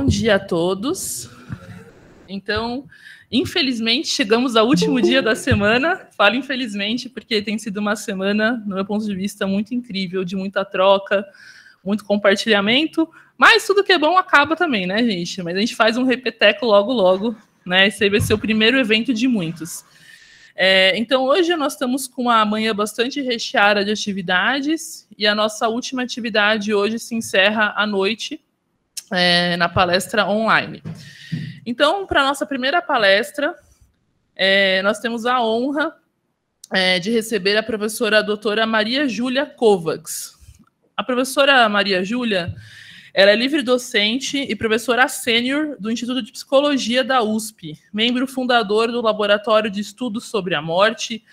Bom dia a todos. Então, infelizmente, chegamos ao último dia da semana. Falo infelizmente, porque tem sido uma semana, no meu ponto de vista, muito incrível, de muita troca, muito compartilhamento. Mas tudo que é bom acaba também, né, gente? Mas a gente faz um repeteco logo, logo, né? Esse vai ser o primeiro evento de muitos. É, então, hoje nós estamos com uma manhã bastante recheada de atividades e a nossa última atividade hoje se encerra à noite é, na palestra online. Então, para nossa primeira palestra, é, nós temos a honra é, de receber a professora a doutora Maria Júlia Kovacs. A professora Maria Júlia ela é livre docente e professora sênior do Instituto de Psicologia da USP, membro fundador do Laboratório de Estudos sobre a Morte,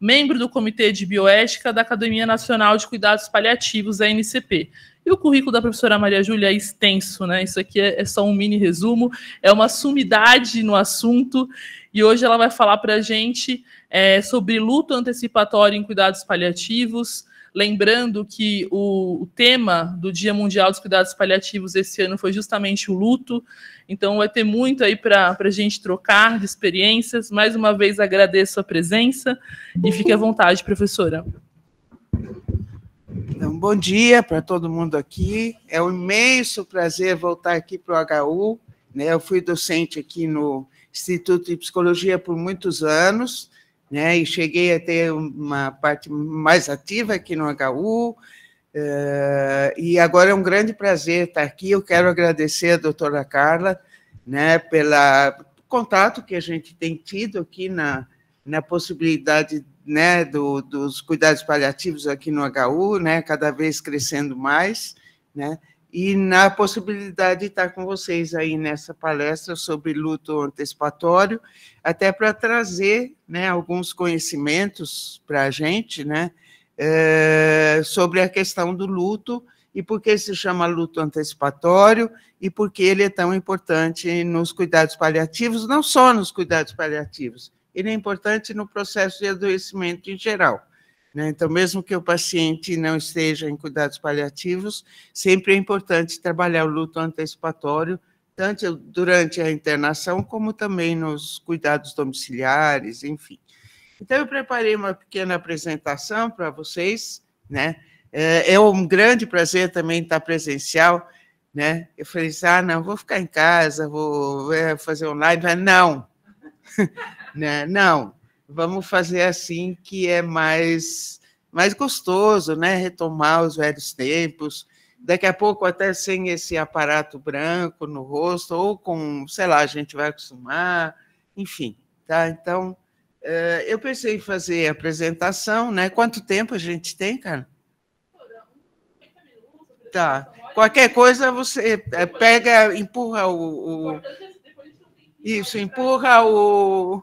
membro do Comitê de Bioética da Academia Nacional de Cuidados Paliativos, a NCP, e o currículo da professora Maria Júlia é extenso, né? Isso aqui é, é só um mini resumo, é uma sumidade no assunto. E hoje ela vai falar para a gente é, sobre luto antecipatório em cuidados paliativos. Lembrando que o, o, tema do Dia Mundial dos Cuidados Paliativos esse ano foi justamente o luto. Então vai ter muito aí para a gente trocar de experiências. Mais uma vez agradeço a presença e fique à vontade, professora. Então, bom dia para todo mundo aqui. É um imenso prazer voltar aqui para o HU. Né? Eu fui docente aqui no Instituto de Psicologia por muitos anos, né? e cheguei a ter uma parte mais ativa aqui no HU. Eh, e agora é um grande prazer estar aqui. Eu quero agradecer a doutora Carla né, pelo contato que a gente tem tido aqui na, na possibilidade de né, do, dos cuidados paliativos aqui no HU, né, cada vez crescendo mais, né, e na possibilidade de estar com vocês aí nessa palestra sobre luto antecipatório, até para trazer né, alguns conhecimentos para a gente né, é, sobre a questão do luto e por que se chama luto antecipatório e por que ele é tão importante nos cuidados paliativos, não só nos cuidados paliativos, ele é importante no processo de adoecimento em geral. Né? Então, mesmo que o paciente não esteja em cuidados paliativos, sempre é importante trabalhar o luto antecipatório, tanto durante a internação, como também nos cuidados domiciliares, enfim. Então, eu preparei uma pequena apresentação para vocês, né? É, é um grande prazer também estar presencial, né? Eu falei assim, ah, não, vou ficar em casa, vou é, fazer online. Mas não, né? Não, vamos fazer assim que é mais mais gostoso, né? Retomar os velhos tempos. Daqui a pouco até sem esse aparato branco no rosto ou com, sei lá, a gente vai acostumar, enfim, tá? Então, eh, eu pensei em fazer a apresentação, né? Quanto tempo a gente tem, cara? Tá. Qualquer coisa você eh, pega, empurra o, o... isso, empurra o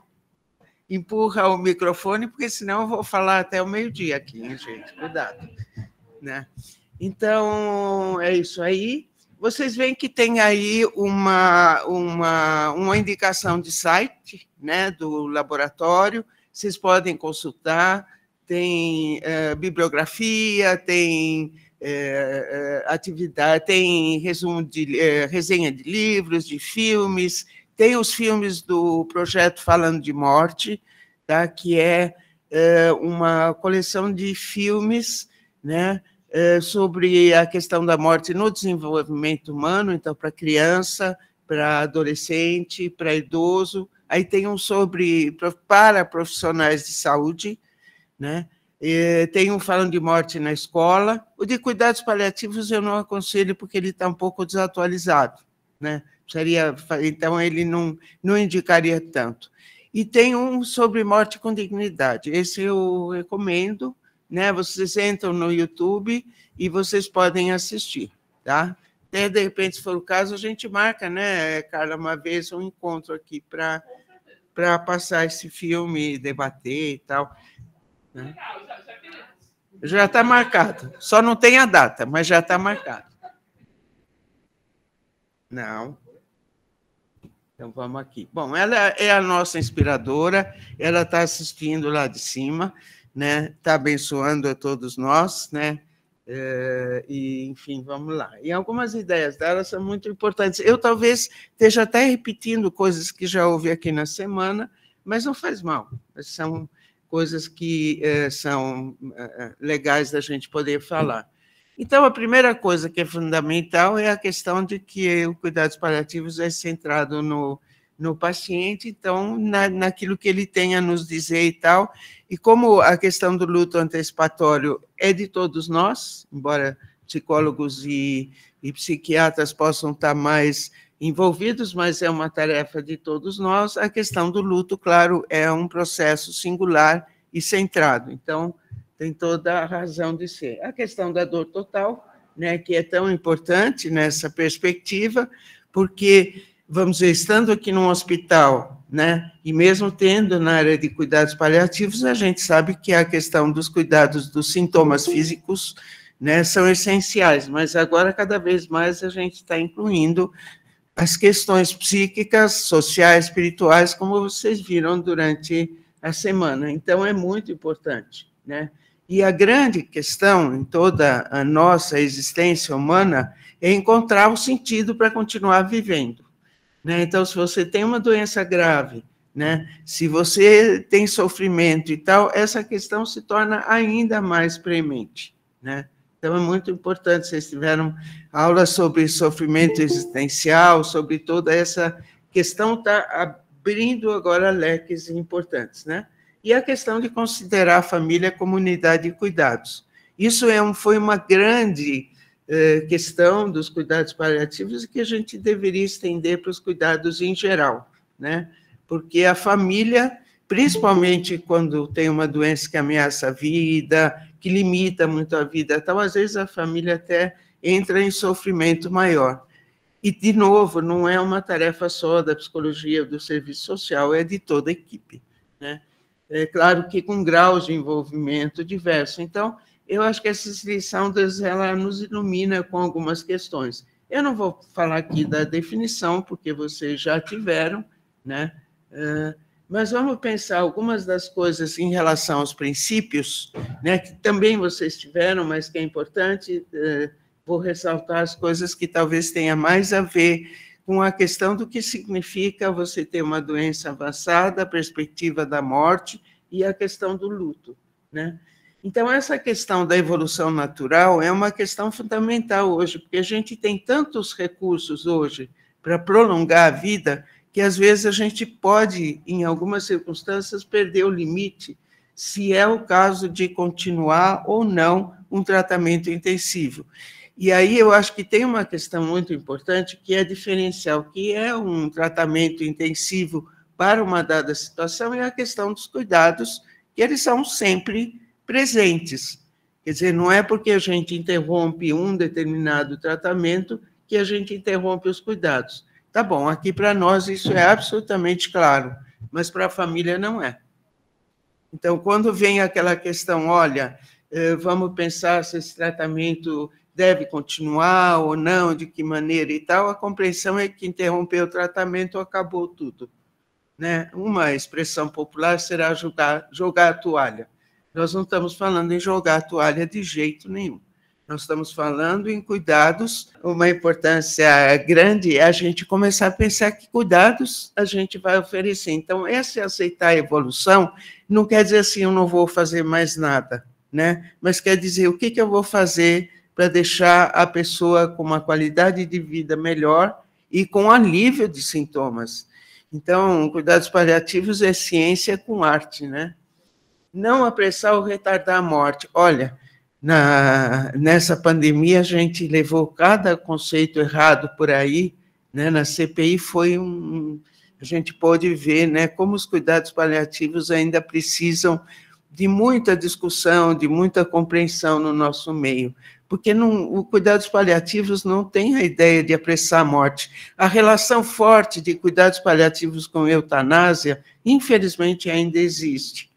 empurra o microfone, porque senão eu vou falar até o meio-dia aqui, hein, gente? Cuidado. Né? Então, é isso aí. Vocês veem que tem aí uma, uma, uma indicação de site né, do laboratório, vocês podem consultar, tem é, bibliografia, tem é, atividade, tem resumo de é, resenha de livros, de filmes, tem os filmes do projeto Falando de Morte, tá? que é, é uma coleção de filmes né? É, sobre a questão da morte no desenvolvimento humano, então, para criança, para adolescente, para idoso. Aí tem um sobre para profissionais de saúde, né? tem um falando de morte na escola. O de cuidados paliativos eu não aconselho porque ele está um pouco desatualizado né? Seria, então ele não, não indicaria tanto. E tem um sobre morte com dignidade. Esse eu recomendo, né? Vocês entram no YouTube e vocês podem assistir, tá? Até de repente, se for o caso, a gente marca, né, Carla, uma vez um encontro aqui para para passar esse filme, debater e tal. Né? Já está marcado. Só não tem a data, mas já está marcado. Não. Então vamos aqui. Bom, ela é a nossa inspiradora, ela está assistindo lá de cima, né? Está abençoando a todos nós, né? É, e, enfim, vamos lá. E algumas ideias dela são muito importantes. Eu talvez esteja até repetindo coisas que já ouvi aqui na semana, mas não faz mal. São coisas que é, são é, é legais da gente poder falar. Então, a primeira coisa que é fundamental é a questão de que o cuidados paliativos é centrado no, no paciente, então, na, naquilo que ele tem a nos dizer e tal. E como a questão do luto antecipatório é de todos nós, embora psicólogos e, e psiquiatras possam estar mais envolvidos, mas é uma tarefa de todos nós, a questão do luto, claro, é um processo singular e centrado. Então, tem toda a razão de ser. A questão da dor total, né, que é tão importante nessa perspectiva, porque, vamos dizer, estando aqui num hospital, né, e mesmo tendo na área de cuidados paliativos, a gente sabe que a questão dos cuidados dos sintomas físicos né, são essenciais, mas agora cada vez mais a gente está incluindo as questões psíquicas, sociais, espirituais, como vocês viram durante a semana. Então é muito importante, né? E a grande questão em toda a nossa existência humana é encontrar o sentido para continuar vivendo. Né? Então, se você tem uma doença grave, né? se você tem sofrimento e tal, essa questão se torna ainda mais premente. Né? Então, é muito importante. Vocês tiveram aulas sobre sofrimento existencial, sobre toda essa questão, está abrindo agora leques importantes. Né? e a questão de considerar a família como unidade de cuidados. Isso é um, foi uma grande eh, questão dos cuidados paliativos e que a gente deveria estender para os cuidados em geral, né? porque a família, principalmente quando tem uma doença que ameaça a vida, que limita muito a vida, talvez às vezes a família até entra em sofrimento maior. E, de novo, não é uma tarefa só da psicologia, do serviço social, é de toda a equipe. Né? é claro que com graus de envolvimento diverso. Então, eu acho que essa inscrição ela nos ilumina com algumas questões. Eu não vou falar aqui da definição, porque vocês já tiveram, né? mas vamos pensar algumas das coisas em relação aos princípios, né, que também vocês tiveram, mas que é importante. Vou ressaltar as coisas que talvez tenha mais a ver com a questão do que significa você ter uma doença avançada, a perspectiva da morte e a questão do luto. Né? Então, essa questão da evolução natural é uma questão fundamental hoje, porque a gente tem tantos recursos hoje para prolongar a vida que, às vezes, a gente pode, em algumas circunstâncias, perder o limite se é o caso de continuar ou não um tratamento intensivo. E aí eu acho que tem uma questão muito importante que é diferencial, que é um tratamento intensivo para uma dada situação e é a questão dos cuidados, que eles são sempre presentes. Quer dizer, não é porque a gente interrompe um determinado tratamento que a gente interrompe os cuidados. Tá bom, aqui para nós isso é absolutamente claro, mas para a família não é. Então, quando vem aquela questão, olha, eh, vamos pensar se esse tratamento deve continuar ou não, de que maneira e tal, a compreensão é que interromper o tratamento acabou tudo. Né? Uma expressão popular será jogar, jogar a toalha. Nós não estamos falando em jogar a toalha de jeito nenhum. Nós estamos falando em cuidados, uma importância grande é a gente começar a pensar que cuidados a gente vai oferecer. Então, esse é aceitar a evolução não quer dizer assim, eu não vou fazer mais nada, né? Mas quer dizer, o que, que eu vou fazer para deixar a pessoa com uma qualidade de vida melhor e com alívio de sintomas. Então, cuidados paliativos é ciência com arte, né? Não apressar ou retardar a morte. Olha, na, nessa pandemia a gente levou cada conceito errado por aí, né? Na CPI foi um a gente pode ver, né, como os cuidados paliativos ainda precisam de muita discussão, de muita compreensão no nosso meio porque não, o cuidados paliativos não tem a ideia de apressar a morte. A relação forte de cuidados paliativos com eutanásia, infelizmente, ainda existe.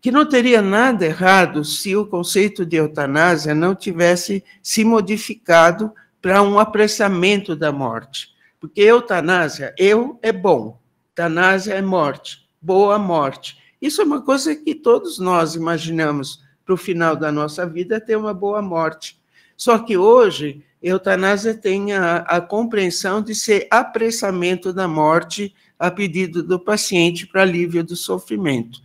Que não teria nada errado se o conceito de eutanásia não tivesse se modificado para um apressamento da morte. Porque eutanásia, eu é bom, eutanásia é morte, boa morte. Isso é uma coisa que todos nós imaginamos para o final da nossa vida ter uma boa morte. Só que hoje, eutanásia tem a, a compreensão de ser apressamento da morte a pedido do paciente para alívio do sofrimento.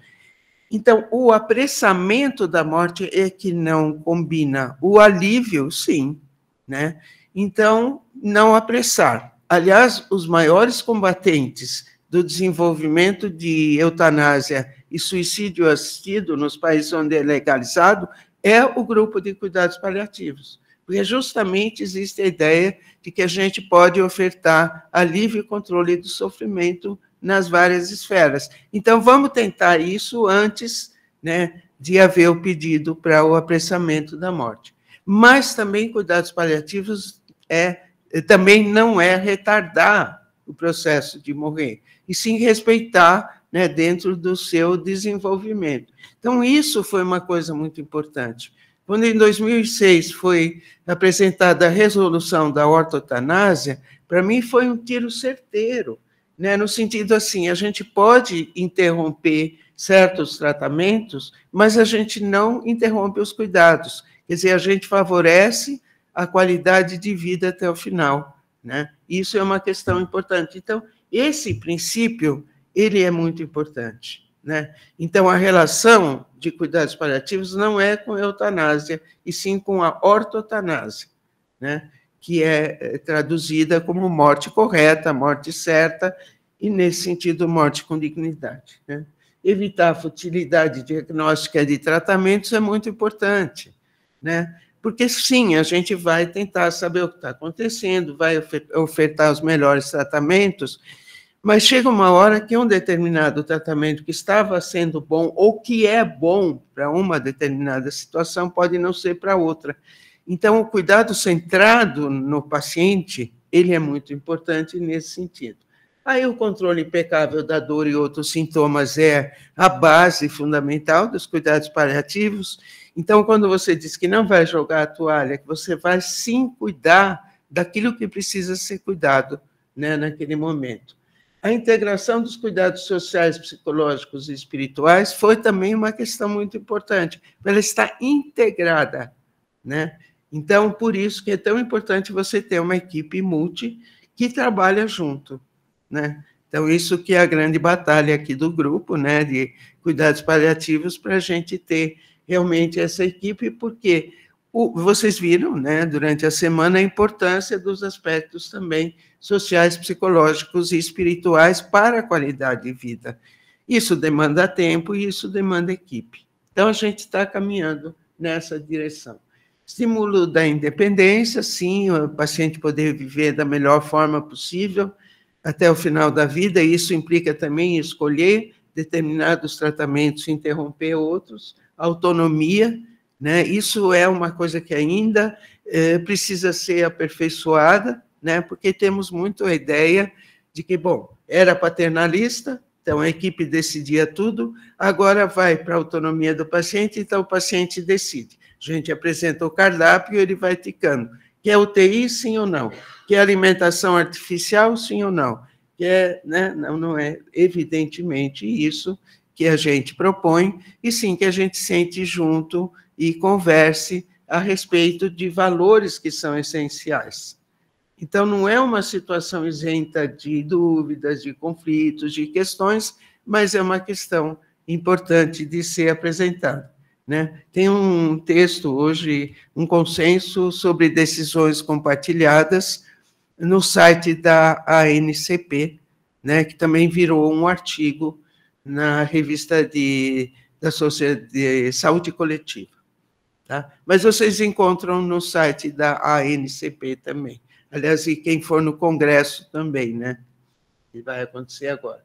Então, o apressamento da morte é que não combina. O alívio, sim. Né? Então, não apressar. Aliás, os maiores combatentes do desenvolvimento de eutanásia e suicídio assistido nos países onde é legalizado é o grupo de cuidados paliativos. Porque justamente existe a ideia de que a gente pode ofertar alívio e controle do sofrimento nas várias esferas. Então, vamos tentar isso antes né, de haver o pedido para o apressamento da morte. Mas também cuidados paliativos é eh, também não é retardar o processo de morrer, e sim respeitar né, dentro do seu desenvolvimento. Então, isso foi uma coisa muito importante. Quando em 2006 foi apresentada a resolução da ortotanásia, para mim foi um tiro certeiro, né? no sentido assim, a gente pode interromper certos tratamentos, mas a gente não interrompe os cuidados. Quer dizer, a gente favorece a qualidade de vida até o final. Né? Isso é uma questão importante. Então, esse princípio, ele é muito importante. Né? Então, a relação de cuidados paliativos não é com eutanásia, e sim com a ortotanásia, né? que é, é traduzida como morte correta, morte certa, e, nesse sentido, morte com dignidade. Né? Evitar a futilidade diagnóstica de tratamentos é muito importante, né? porque, sim, a gente vai tentar saber o que está acontecendo, vai ofertar os melhores tratamentos, mas chega uma hora que um determinado tratamento que estava sendo bom ou que é bom para uma determinada situação pode não ser para outra. Então, o cuidado centrado no paciente, ele é muito importante nesse sentido. Aí o controle impecável da dor e outros sintomas é a base fundamental dos cuidados paliativos. Então, quando você diz que não vai jogar a toalha, que você vai sim cuidar daquilo que precisa ser cuidado né, naquele momento. A integração dos cuidados sociais, psicológicos e espirituais foi também uma questão muito importante. Ela está integrada, né? Então, por isso que é tão importante você ter uma equipe multi que trabalha junto, né? Então, isso que é a grande batalha aqui do grupo, né, de cuidados paliativos, para a gente ter realmente essa equipe, porque o, vocês viram, né, durante a semana, a importância dos aspectos também sociais, psicológicos e espirituais para a qualidade de vida. Isso demanda tempo e isso demanda equipe. Então, a gente está caminhando nessa direção. Estímulo da independência, sim, o paciente poder viver da melhor forma possível até o final da vida, isso implica também escolher determinados tratamentos, interromper outros. Autonomia, né? Isso é uma coisa que ainda eh, precisa ser aperfeiçoada, né? porque temos muito a ideia de que, bom, era paternalista, então a equipe decidia tudo, agora vai para a autonomia do paciente, então o paciente decide. A gente apresenta o cardápio e ele vai ticando. Quer UTI, sim ou não? Quer alimentação artificial, sim ou não? Quer, né? não, não é evidentemente isso que a gente propõe, e sim que a gente sente junto e converse a respeito de valores que são essenciais. Então, não é uma situação isenta de dúvidas, de conflitos, de questões, mas é uma questão importante de ser apresentada. Né? Tem um texto hoje, um consenso sobre decisões compartilhadas, no site da ANCP, né, que também virou um artigo na revista de, da Sociedade de Saúde Coletiva. Tá? Mas vocês encontram no site da ANCP também. Aliás, e quem for no congresso também, né? E vai acontecer agora.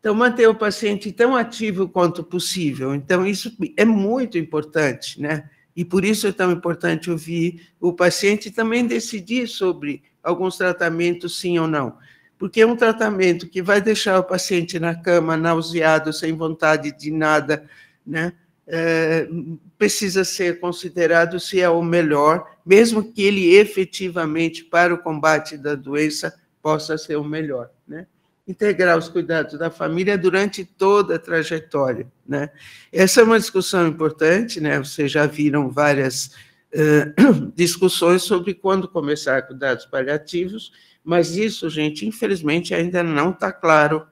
Então, manter o paciente tão ativo quanto possível. Então, isso é muito importante, né? E por isso é tão importante ouvir o paciente também decidir sobre alguns tratamentos, sim ou não. Porque é um tratamento que vai deixar o paciente na cama, nauseado, sem vontade de nada, né? é, precisa ser considerado se é o melhor, mesmo que ele efetivamente, para o combate da doença, possa ser o melhor. Né? Integrar os cuidados da família durante toda a trajetória. Né? Essa é uma discussão importante, né? vocês já viram várias uh, discussões sobre quando começar cuidados paliativos, mas isso, gente, infelizmente ainda não está claro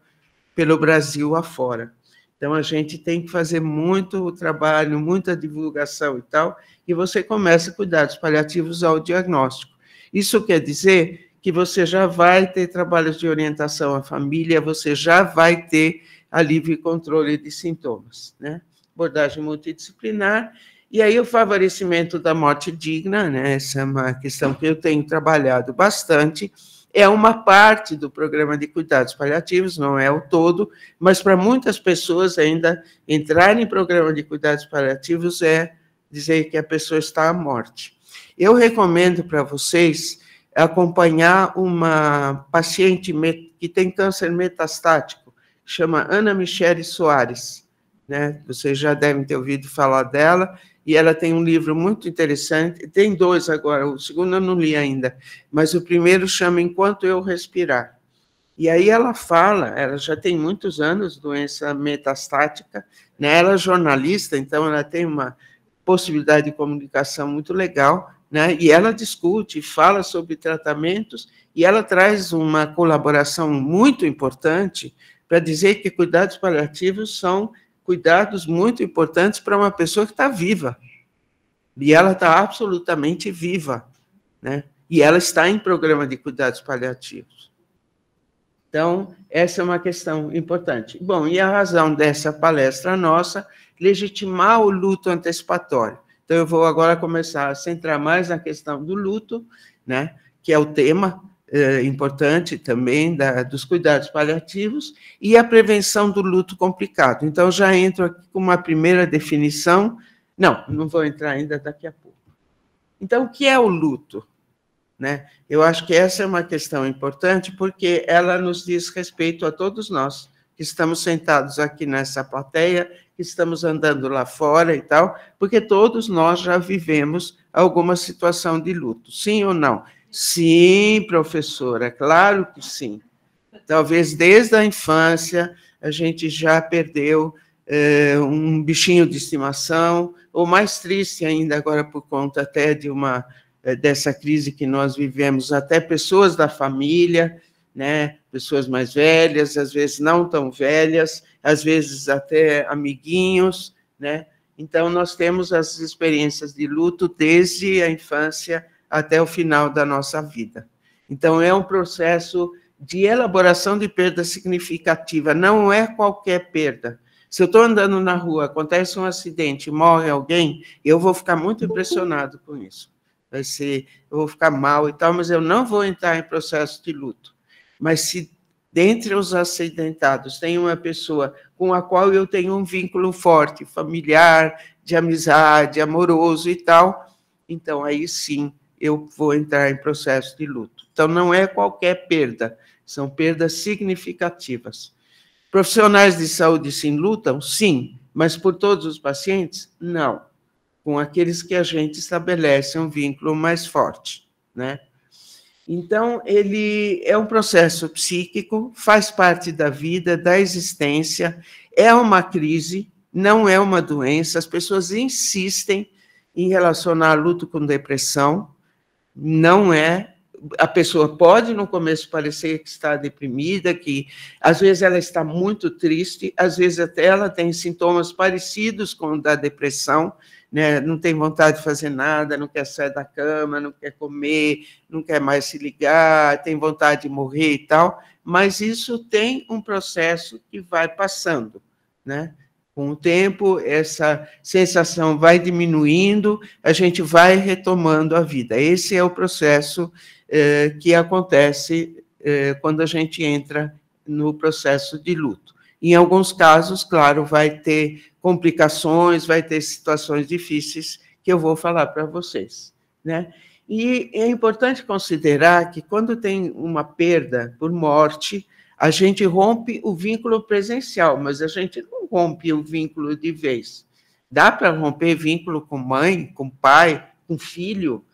pelo Brasil afora. Então, a gente tem que fazer muito trabalho, muita divulgação e tal, e você começa cuidados paliativos ao diagnóstico. Isso quer dizer que você já vai ter trabalhos de orientação à família, você já vai ter alívio e controle de sintomas, né? Abordagem multidisciplinar. E aí, o favorecimento da morte digna, né? Essa é uma questão que eu tenho trabalhado bastante é uma parte do programa de cuidados paliativos, não é o todo, mas para muitas pessoas ainda entrar em programa de cuidados paliativos é dizer que a pessoa está à morte. Eu recomendo para vocês acompanhar uma paciente que tem câncer metastático, chama Ana Michele Soares. Né? Vocês já devem ter ouvido falar dela e ela tem um livro muito interessante. Tem dois agora, o segundo eu não li ainda, mas o primeiro chama Enquanto Eu Respirar. E aí ela fala, ela já tem muitos anos doença metastática, né? Ela é jornalista, então ela tem uma possibilidade de comunicação muito legal, né? E ela discute, fala sobre tratamentos e ela traz uma colaboração muito importante para dizer que cuidados paliativos são cuidados muito importantes para uma pessoa que está viva. E ela está absolutamente viva, né? E ela está em programa de cuidados paliativos. Então, essa é uma questão importante. Bom, e a razão dessa palestra nossa, legitimar o luto antecipatório. Então, eu vou agora começar a centrar mais na questão do luto, né, que é o tema, eh, importante também da, dos cuidados paliativos e a prevenção do luto complicado. Então, já entro aqui com uma primeira definição. Não, não vou entrar ainda daqui a pouco. Então, o que é o luto? Né? Eu acho que essa é uma questão importante, porque ela nos diz respeito a todos nós que estamos sentados aqui nessa plateia, que estamos andando lá fora e tal, porque todos nós já vivemos alguma situação de luto, sim ou não? Sim, professora, é claro que sim. Talvez desde a infância a gente já perdeu é, um bichinho de estimação, ou mais triste ainda agora por conta até de uma eh, dessa crise que nós vivemos, até pessoas da família, né, pessoas mais velhas, às vezes não tão velhas, às vezes até amiguinhos, né? Então nós temos as experiências de luto desde a infância até o final da nossa vida. Então, é um processo de elaboração de perda significativa, não é qualquer perda. Se eu estou andando na rua, acontece um acidente, morre alguém, eu vou ficar muito impressionado com isso. Vai ser, eu vou ficar mal e tal, mas eu não vou entrar em processo de luto. Mas se dentre os acidentados tem uma pessoa com a qual eu tenho um vínculo forte, familiar, de amizade, amoroso e tal, então aí sim eu vou entrar em processo de luto. Então, não é qualquer perda, são perdas significativas. Profissionais de saúde se lutam? Sim, mas por todos os pacientes? Não. Com aqueles que a gente estabelece um vínculo mais forte, né? Então, ele é um processo psíquico, faz parte da vida, da existência, é uma crise, não é uma doença. As pessoas insistem em relacionar luto com depressão, não é. A pessoa pode no começo parecer que está deprimida, que às vezes ela está muito triste, às vezes até ela tem sintomas parecidos com o da depressão, né? não tem vontade de fazer nada, não quer sair da cama, não quer comer, não quer mais se ligar, tem vontade de morrer e tal, mas isso tem um processo que vai passando. Né? Com o tempo, essa sensação vai diminuindo, a gente vai retomando a vida. Esse é o processo eh, que acontece eh, quando a gente entra no processo de luto. Em alguns casos, claro, vai ter complicações, vai ter situações difíceis que eu vou falar para vocês, né? E é importante considerar que quando tem uma perda por morte, a gente rompe o vínculo presencial, mas a gente rompe o vínculo de vez. Dá para romper vínculo com mãe, com pai, com filho,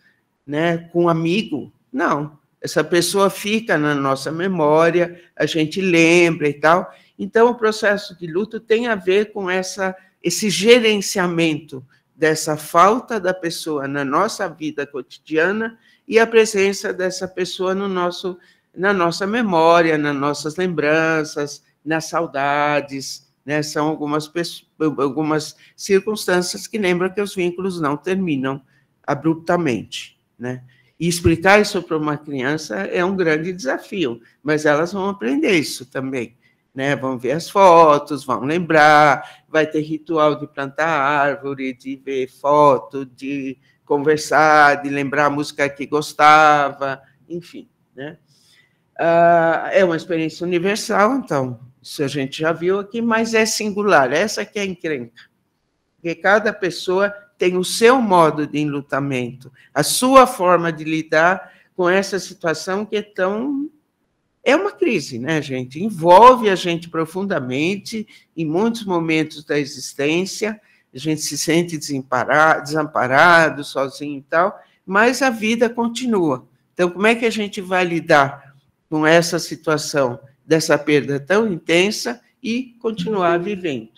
né, com amigo? Não. Essa pessoa fica na nossa memória, a gente lembra e tal. Então, o processo de luto tem a ver com essa, esse gerenciamento dessa falta da pessoa na nossa vida cotidiana e a presença dessa pessoa no nosso, na nossa memória, nas nossas lembranças, nas saudades, né? São algumas, algumas circunstâncias que lembram que os vínculos não terminam abruptamente. Né? E explicar isso para uma criança é um grande desafio, mas elas vão aprender isso também. Né? Vão ver as fotos, vão lembrar, vai ter ritual de plantar árvore, de ver foto, de conversar, de lembrar a música que gostava, enfim. Né? Ah, é uma experiência universal, então isso a gente já viu aqui, mas é singular, essa que é a encrenca. Porque cada pessoa tem o seu modo de enlutamento, a sua forma de lidar com essa situação que é tão. É uma crise, né, gente? Envolve a gente profundamente, em muitos momentos da existência, a gente se sente desamparado, desamparado sozinho e tal, mas a vida continua. Então, como é que a gente vai lidar com essa situação? dessa perda tão intensa e continuar uhum. vivendo.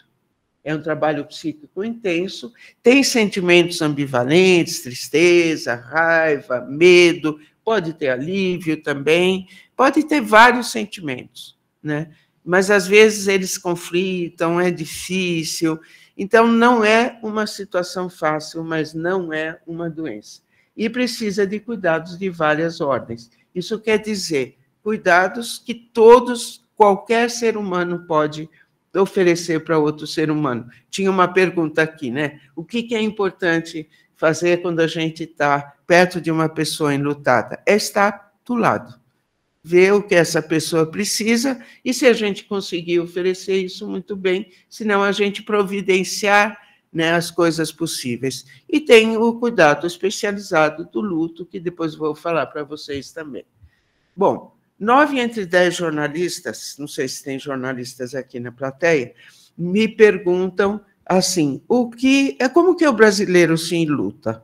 É um trabalho psíquico intenso, tem sentimentos ambivalentes, tristeza, raiva, medo, pode ter alívio também, pode ter vários sentimentos, né? Mas às vezes eles conflitam, é difícil. Então não é uma situação fácil, mas não é uma doença. E precisa de cuidados de várias ordens. Isso quer dizer cuidados que todos, qualquer ser humano pode oferecer para outro ser humano. Tinha uma pergunta aqui, né? O que, que é importante fazer quando a gente está perto de uma pessoa enlutada? É estar do lado, ver o que essa pessoa precisa e se a gente conseguir oferecer isso muito bem, senão a gente providenciar né, as coisas possíveis. E tem o cuidado especializado do luto, que depois vou falar para vocês também. Bom, Nove entre dez jornalistas, não sei se tem jornalistas aqui na plateia, me perguntam assim: o que é como que o brasileiro se luta,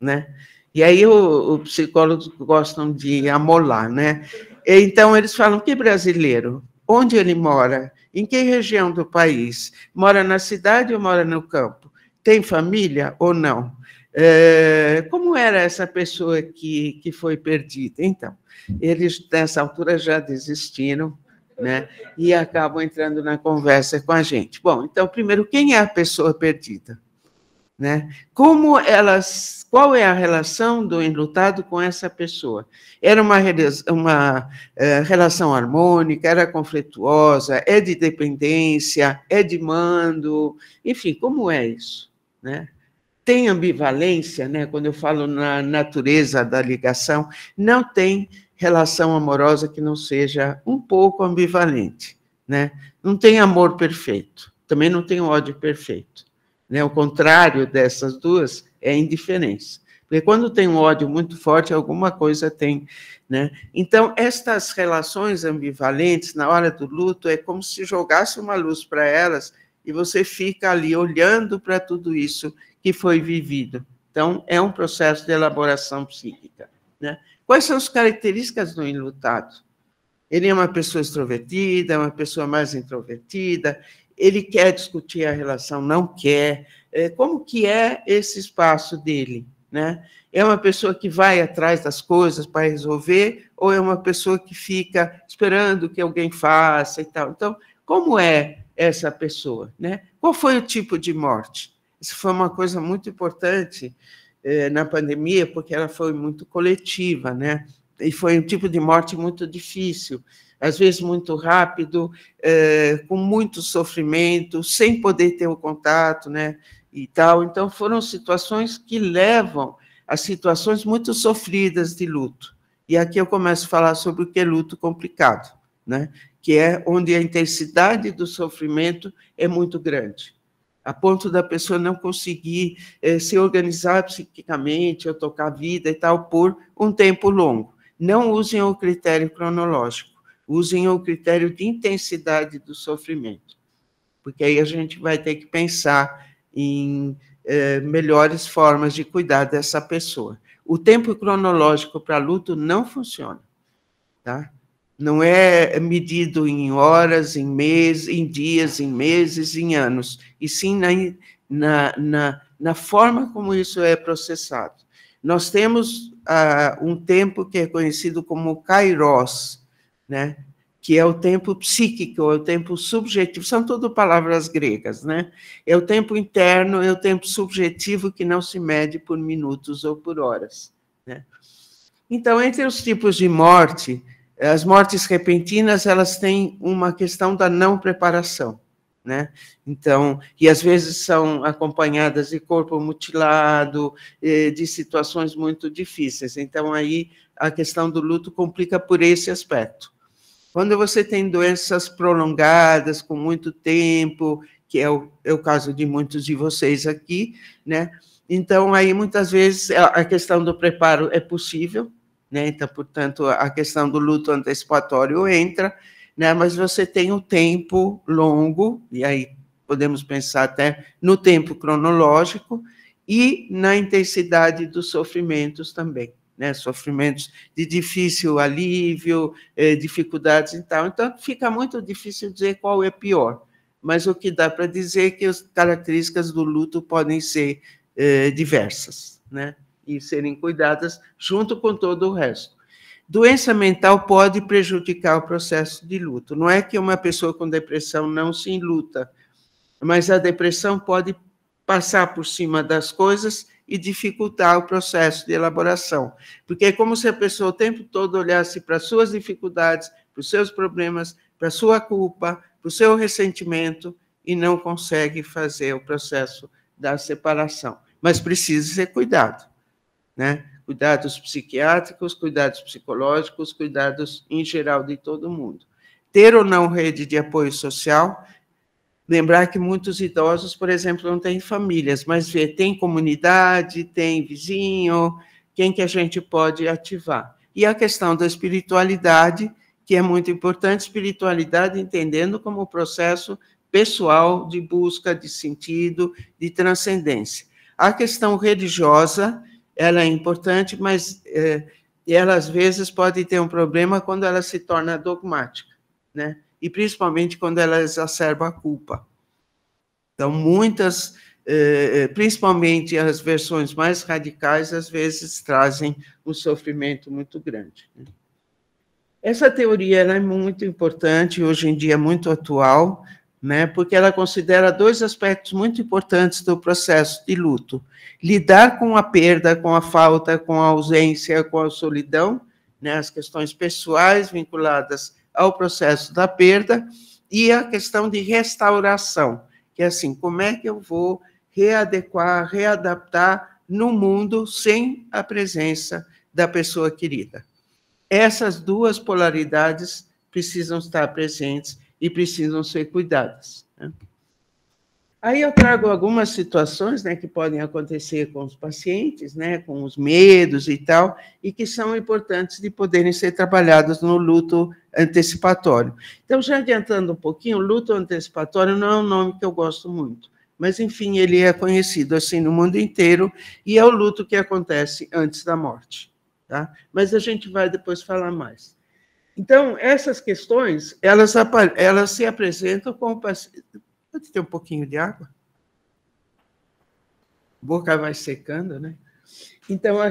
né? E aí os psicólogos gostam de amolar, né? Então eles falam que brasileiro, onde ele mora, em que região do país, mora na cidade ou mora no campo, tem família ou não? É, como era essa pessoa que, que foi perdida? Então, eles nessa altura já desistiram, né? E acabam entrando na conversa com a gente. Bom, então, primeiro, quem é a pessoa perdida? Né? Como elas, qual é a relação do enlutado com essa pessoa? Era uma, uma é, relação harmônica, era conflituosa, é de dependência, é de mando, enfim, como é isso, né? tem ambivalência, né? quando eu falo na natureza da ligação, não tem relação amorosa que não seja um pouco ambivalente. Né? Não tem amor perfeito, também não tem ódio perfeito. Né? O contrário dessas duas é a indiferença. Porque quando tem um ódio muito forte, alguma coisa tem. Né? Então, estas relações ambivalentes, na hora do luto, é como se jogasse uma luz para elas e você fica ali olhando para tudo isso que foi vivido. Então, é um processo de elaboração psíquica. Né? Quais são as características do enlutado? Ele é uma pessoa extrovertida, é uma pessoa mais introvertida, ele quer discutir a relação, não quer. É, como que é esse espaço dele? Né? É uma pessoa que vai atrás das coisas para resolver ou é uma pessoa que fica esperando que alguém faça e tal? Então, como é essa pessoa? Né? Qual foi o tipo de morte? Isso foi uma coisa muito importante eh, na pandemia, porque ela foi muito coletiva, né? E foi um tipo de morte muito difícil, às vezes muito rápido, eh, com muito sofrimento, sem poder ter o contato, né? E tal. Então, foram situações que levam a situações muito sofridas de luto. E aqui eu começo a falar sobre o que é luto complicado, né? que é onde a intensidade do sofrimento é muito grande a ponto da pessoa não conseguir eh, se organizar psiquicamente ou tocar a vida e tal por um tempo longo. Não usem o critério cronológico, usem o critério de intensidade do sofrimento, porque aí a gente vai ter que pensar em eh, melhores formas de cuidar dessa pessoa. O tempo cronológico para luto não funciona, tá? não é, é medido em horas, em meses, em dias, em meses, em anos, e sim na, na, na, na forma como isso é processado. Nós temos uh, um tempo que é conhecido como kairos, né? que é o tempo psíquico, é o tempo subjetivo, são tudo palavras gregas, né? É o tempo interno, é o tempo subjetivo que não se mede por minutos ou por horas, né? Então, entre os tipos de morte, as mortes repentinas elas têm uma questão da não preparação, né? Então, e às vezes são acompanhadas de corpo mutilado, eh, de situações muito difíceis. Então, aí a questão do luto complica por esse aspecto. Quando você tem doenças prolongadas, com muito tempo, que é o, é o caso de muitos de vocês aqui, né? Então, aí muitas vezes a questão do preparo é possível, né? Então, portanto, a questão do luto antecipatório entra, né? mas você tem o um tempo longo, e aí podemos pensar até no tempo cronológico e na intensidade dos sofrimentos também. Né, sofrimentos de difícil alívio, eh, dificuldades e tal. Então, fica muito difícil dizer qual é pior, mas o que dá para dizer é que as características do luto podem ser eh, diversas. Né? e serem cuidadas junto com todo o resto. Doença mental pode prejudicar o processo de luto. Não é que uma pessoa com depressão não se luta, mas a depressão pode passar por cima das coisas e dificultar o processo de elaboração. Porque é como se a pessoa o tempo todo olhasse para suas dificuldades, para os seus problemas, para sua culpa, para o seu ressentimento e não consegue fazer o processo da separação. Mas precisa ser cuidado né? Cuidados psiquiátricos, cuidados psicológicos, cuidados em geral de todo mundo. Ter ou não rede de apoio social, lembrar que muitos idosos, por exemplo, não têm famílias, mas vê, tem comunidade, tem vizinho, quem que a gente pode ativar. E a questão da espiritualidade, que é muito importante, espiritualidade entendendo como um processo pessoal de busca de sentido, de transcendência. A questão religiosa, ela é importante, mas é, ela às vezes pode ter um problema quando ela se torna dogmática, né? E principalmente quando ela exacerba a culpa. Então, muitas, é, é, principalmente as versões mais radicais, às vezes trazem um sofrimento muito grande. Né? Essa teoria é muito importante, hoje em dia é muito atual, né? Porque ela considera dois aspectos muito importantes do processo de luto: lidar com a perda, com a falta, com a ausência, com a solidão, né? As questões pessoais vinculadas ao processo da perda e a questão de restauração, que é assim, como é que eu vou readequar, readaptar no mundo sem a presença da pessoa querida. Essas duas polaridades precisam estar presentes e precisam ser cuidadas. Né? Aí eu trago algumas situações né, que podem acontecer com os pacientes, né, com os medos e tal, e que são importantes de poderem ser trabalhadas no luto antecipatório. Então, já adiantando um pouquinho, luto antecipatório não é um nome que eu gosto muito, mas, enfim, ele é conhecido assim no mundo inteiro e é o luto que acontece antes da morte. Tá? Mas a gente vai depois falar mais. Então, essas questões, elas, elas se apresentam como... Pode ter um pouquinho de água? A boca vai secando, né? Então, a,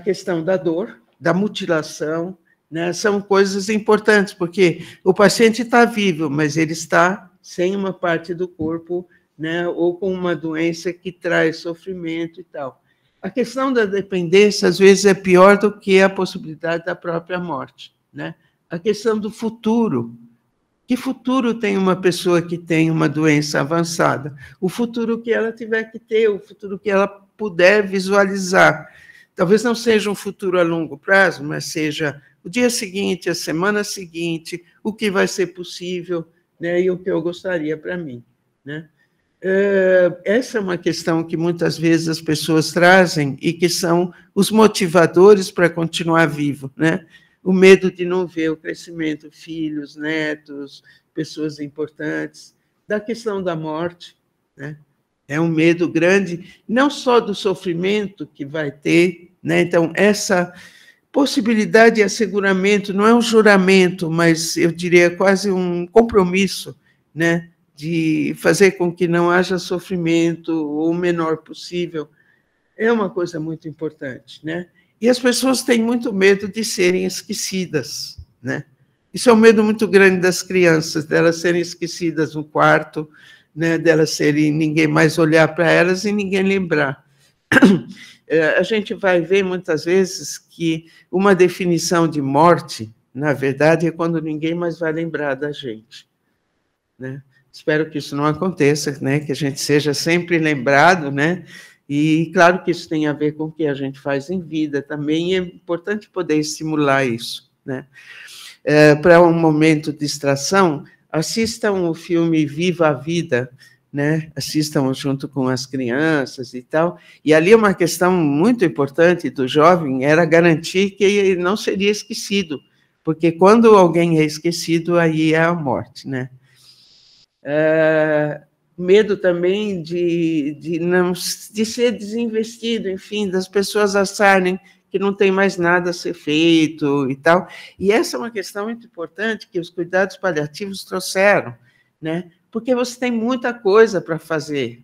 questão da dor, da mutilação, né, são coisas importantes, porque o paciente está vivo, mas ele está sem uma parte do corpo, né, ou com uma doença que traz sofrimento e tal. A questão da dependência, às vezes, é pior do que a possibilidade da própria morte né? a questão do futuro. Que futuro tem uma pessoa que tem uma doença avançada? O futuro que ela tiver que ter, o futuro que ela puder visualizar. Talvez não seja um futuro a longo prazo, mas seja o dia seguinte, a semana seguinte, o que vai ser possível né, e o que eu gostaria para mim. Né? Eh, essa é uma questão que muitas vezes as pessoas trazem e que são os motivadores para continuar vivo. Né? o medo de não ver o crescimento, filhos, netos, pessoas importantes, da questão da morte, né? É um medo grande, não só do sofrimento que vai ter, né? Então, essa possibilidade de asseguramento não é um juramento, mas eu diria quase um compromisso, né? De fazer com que não haja sofrimento ou o menor possível. É uma coisa muito importante, né? E as pessoas têm muito medo de serem esquecidas, né? Isso é um medo muito grande das crianças, delas serem esquecidas no quarto, né, delas serem ninguém mais olhar para elas e ninguém lembrar. Eh, a gente vai ver muitas vezes que uma definição de morte, na verdade, é quando ninguém mais vai lembrar da gente. Né? Espero que isso não aconteça, né? que a gente seja sempre lembrado, né? E claro que isso tem a ver com o que a gente faz em vida também, é importante poder estimular isso. Né? É, Para um momento de distração, assistam o filme Viva a Vida, né? assistam junto com as crianças e tal. E ali uma questão muito importante do jovem era garantir que ele não seria esquecido, porque quando alguém é esquecido, aí é a morte. Né? É, medo também de, de, não, de ser desinvestido, enfim, das pessoas acharem que não tem mais nada a ser feito e tal. E essa é uma questão muito importante que os cuidados paliativos trouxeram, né? Porque você tem muita coisa para fazer.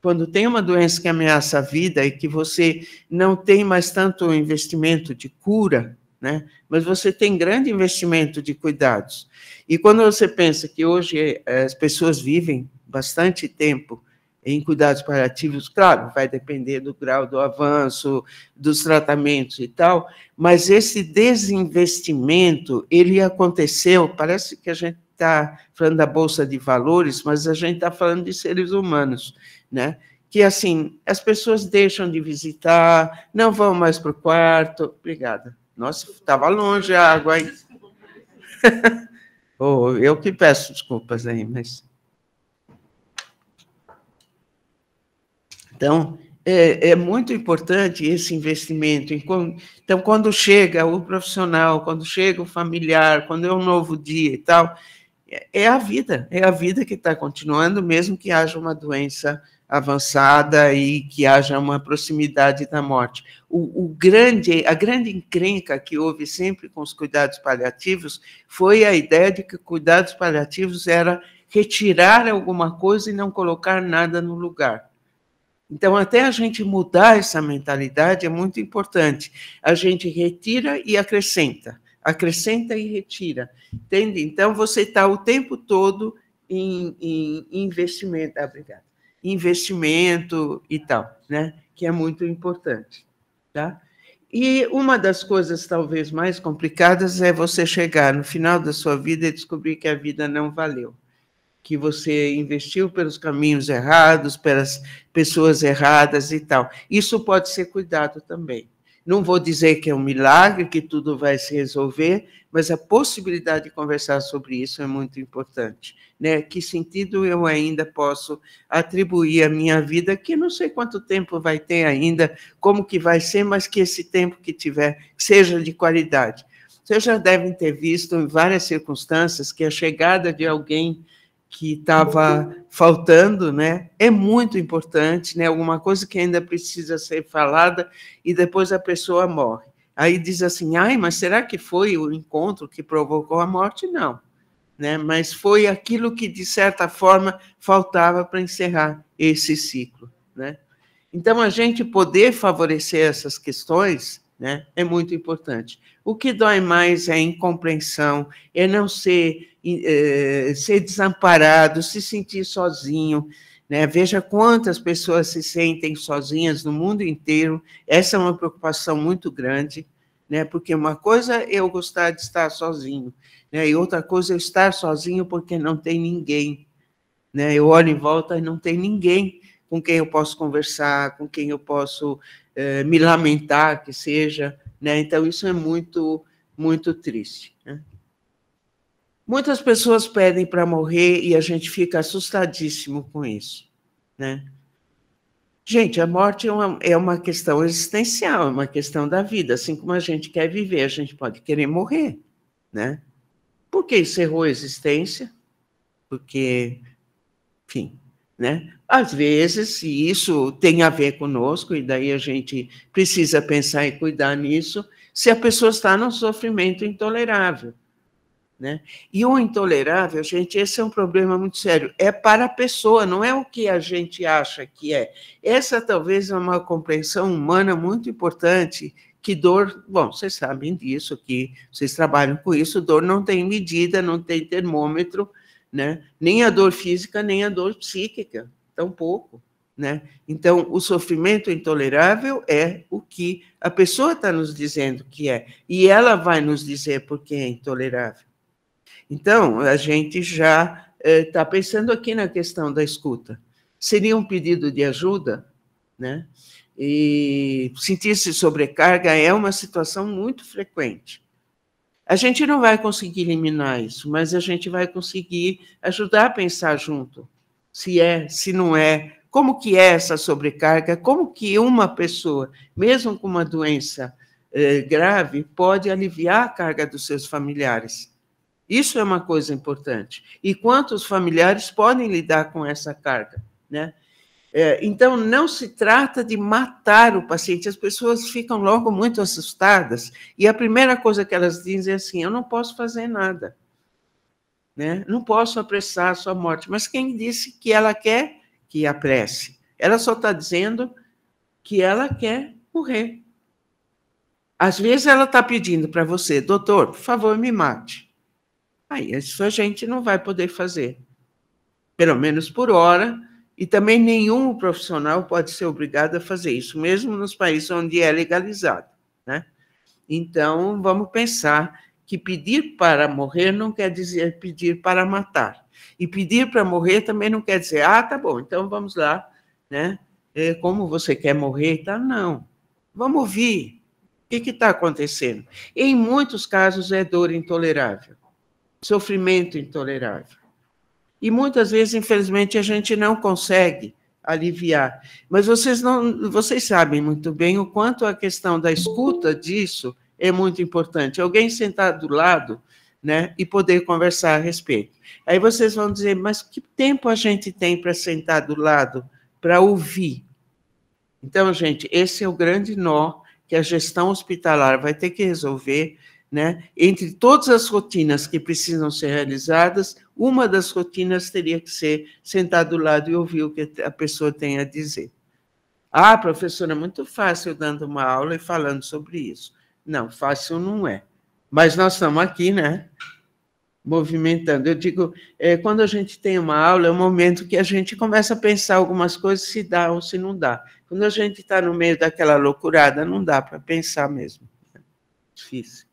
Quando tem uma doença que ameaça a vida e que você não tem mais tanto investimento de cura, né? Mas você tem grande investimento de cuidados. E quando você pensa que hoje eh, as pessoas vivem bastante tempo em cuidados paliativos, claro, vai depender do grau do avanço, dos tratamentos e tal, mas esse desinvestimento, ele aconteceu, parece que a gente está falando da Bolsa de Valores, mas a gente está falando de seres humanos, né? que assim, as pessoas deixam de visitar, não vão mais para o quarto. Obrigada. Nossa, estava longe a água, aí. oh, eu que peço desculpas aí, mas. Então, é, é, muito importante esse investimento. Então, quando chega o profissional, quando chega o familiar, quando é um novo dia e tal, é, é a vida, é a vida que está continuando, mesmo que haja uma doença avançada e que haja uma proximidade da morte. O, o grande, a grande encrenca que houve sempre com os cuidados paliativos foi a ideia de que cuidados paliativos era retirar alguma coisa e não colocar nada no lugar. Então, até a gente mudar essa mentalidade é muito importante. A gente retira e acrescenta, acrescenta e retira, entende? Então, você está o tempo todo em, em investimento, ah, obrigado, investimento e tal, né? Que é muito importante, tá? E uma das coisas talvez mais complicadas é você chegar no final da sua vida e descobrir que a vida não valeu que você investiu pelos caminhos errados, pelas pessoas erradas e tal. Isso pode ser cuidado também. Não vou dizer que é um milagre, que tudo vai se resolver, mas a possibilidade de conversar sobre isso é muito importante. Né? Que sentido eu ainda posso atribuir à minha vida, que não sei quanto tempo vai ter ainda, como que vai ser, mas que esse tempo que tiver seja de qualidade. Vocês já devem ter visto em várias circunstâncias que a chegada de alguém que estava faltando, né? É muito importante, né? Alguma coisa que ainda precisa ser falada e depois a pessoa morre. Aí diz assim: "Ai, mas será que foi o encontro que provocou a morte?" Não, né? Mas foi aquilo que de certa forma faltava para encerrar esse ciclo, né? Então a gente poder favorecer essas questões né? É muito importante. O que dói mais é a incompreensão, é não ser, é, ser desamparado, se sentir sozinho. Né? Veja quantas pessoas se sentem sozinhas no mundo inteiro. Essa é uma preocupação muito grande, né? porque uma coisa é eu gostar de estar sozinho, né? e outra coisa é eu estar sozinho porque não tem ninguém. Né? Eu olho em volta e não tem ninguém com quem eu posso conversar, com quem eu posso eh, me lamentar, que seja. Né? Então, isso é muito, muito triste. Né? Muitas pessoas pedem para morrer e a gente fica assustadíssimo com isso. Né? Gente, a morte é uma, é uma questão existencial, é uma questão da vida. Assim como a gente quer viver, a gente pode querer morrer. Né? Porque encerrou a existência, porque, enfim, né? Às vezes, e isso tem a ver conosco, e daí a gente precisa pensar e cuidar nisso, se a pessoa está num sofrimento intolerável. Né? E o intolerável, gente, esse é um problema muito sério. É para a pessoa, não é o que a gente acha que é. Essa talvez é uma compreensão humana muito importante. Que dor, bom, vocês sabem disso, que vocês trabalham com isso, dor não tem medida, não tem termômetro, né? Nem a dor física, nem a dor psíquica, tampouco, né? Então, o sofrimento intolerável é o que a pessoa está nos dizendo que é, e ela vai nos dizer por que é intolerável. Então, a gente já está eh, tá pensando aqui na questão da escuta. Seria um pedido de ajuda, né? E sentir-se sobrecarga é uma situação muito frequente. A gente não vai conseguir eliminar isso, mas a gente vai conseguir ajudar a pensar junto. Se é, se não é, como que é essa sobrecarga, como que uma pessoa, mesmo com uma doença eh, grave, pode aliviar a carga dos seus familiares. Isso é uma coisa importante. E quantos familiares podem lidar com essa carga, né? É, então, não se trata de matar o paciente. As pessoas ficam logo muito assustadas e a primeira coisa que elas dizem é assim: eu não posso fazer nada, né? não posso apressar a sua morte. Mas quem disse que ela quer que apresse? Ela só está dizendo que ela quer morrer. Às vezes ela está pedindo para você, doutor, por favor, me mate. Aí isso a gente não vai poder fazer, pelo menos por hora e também nenhum profissional pode ser obrigado a fazer isso, mesmo nos países onde é legalizado. Né? Então, vamos pensar que pedir para morrer não quer dizer pedir para matar. E pedir para morrer também não quer dizer, ah, tá bom, então vamos lá, né? É, como você quer morrer? Tá, não. Vamos ouvir. O que está acontecendo? Em muitos casos é dor intolerável, sofrimento intolerável. E muitas vezes, infelizmente, a gente não consegue aliviar. Mas vocês não, vocês sabem muito bem o quanto a questão da escuta disso é muito importante. Alguém sentar do lado, né, e poder conversar a respeito. Aí vocês vão dizer, mas que tempo a gente tem para sentar do lado para ouvir? Então, gente, esse é o grande nó que a gestão hospitalar vai ter que resolver né? Entre todas as rotinas que precisam ser realizadas, uma das rotinas teria que ser sentar do lado e ouvir o que a pessoa tem a dizer. Ah, professora, é muito fácil dando uma aula e falando sobre isso. Não, fácil não é. Mas nós estamos aqui, né? Movimentando. Eu digo, é, quando a gente tem uma aula, é o um momento que a gente começa a pensar algumas coisas, se dá ou se não dá. Quando a gente está no meio daquela loucurada, não dá para pensar mesmo. É difícil.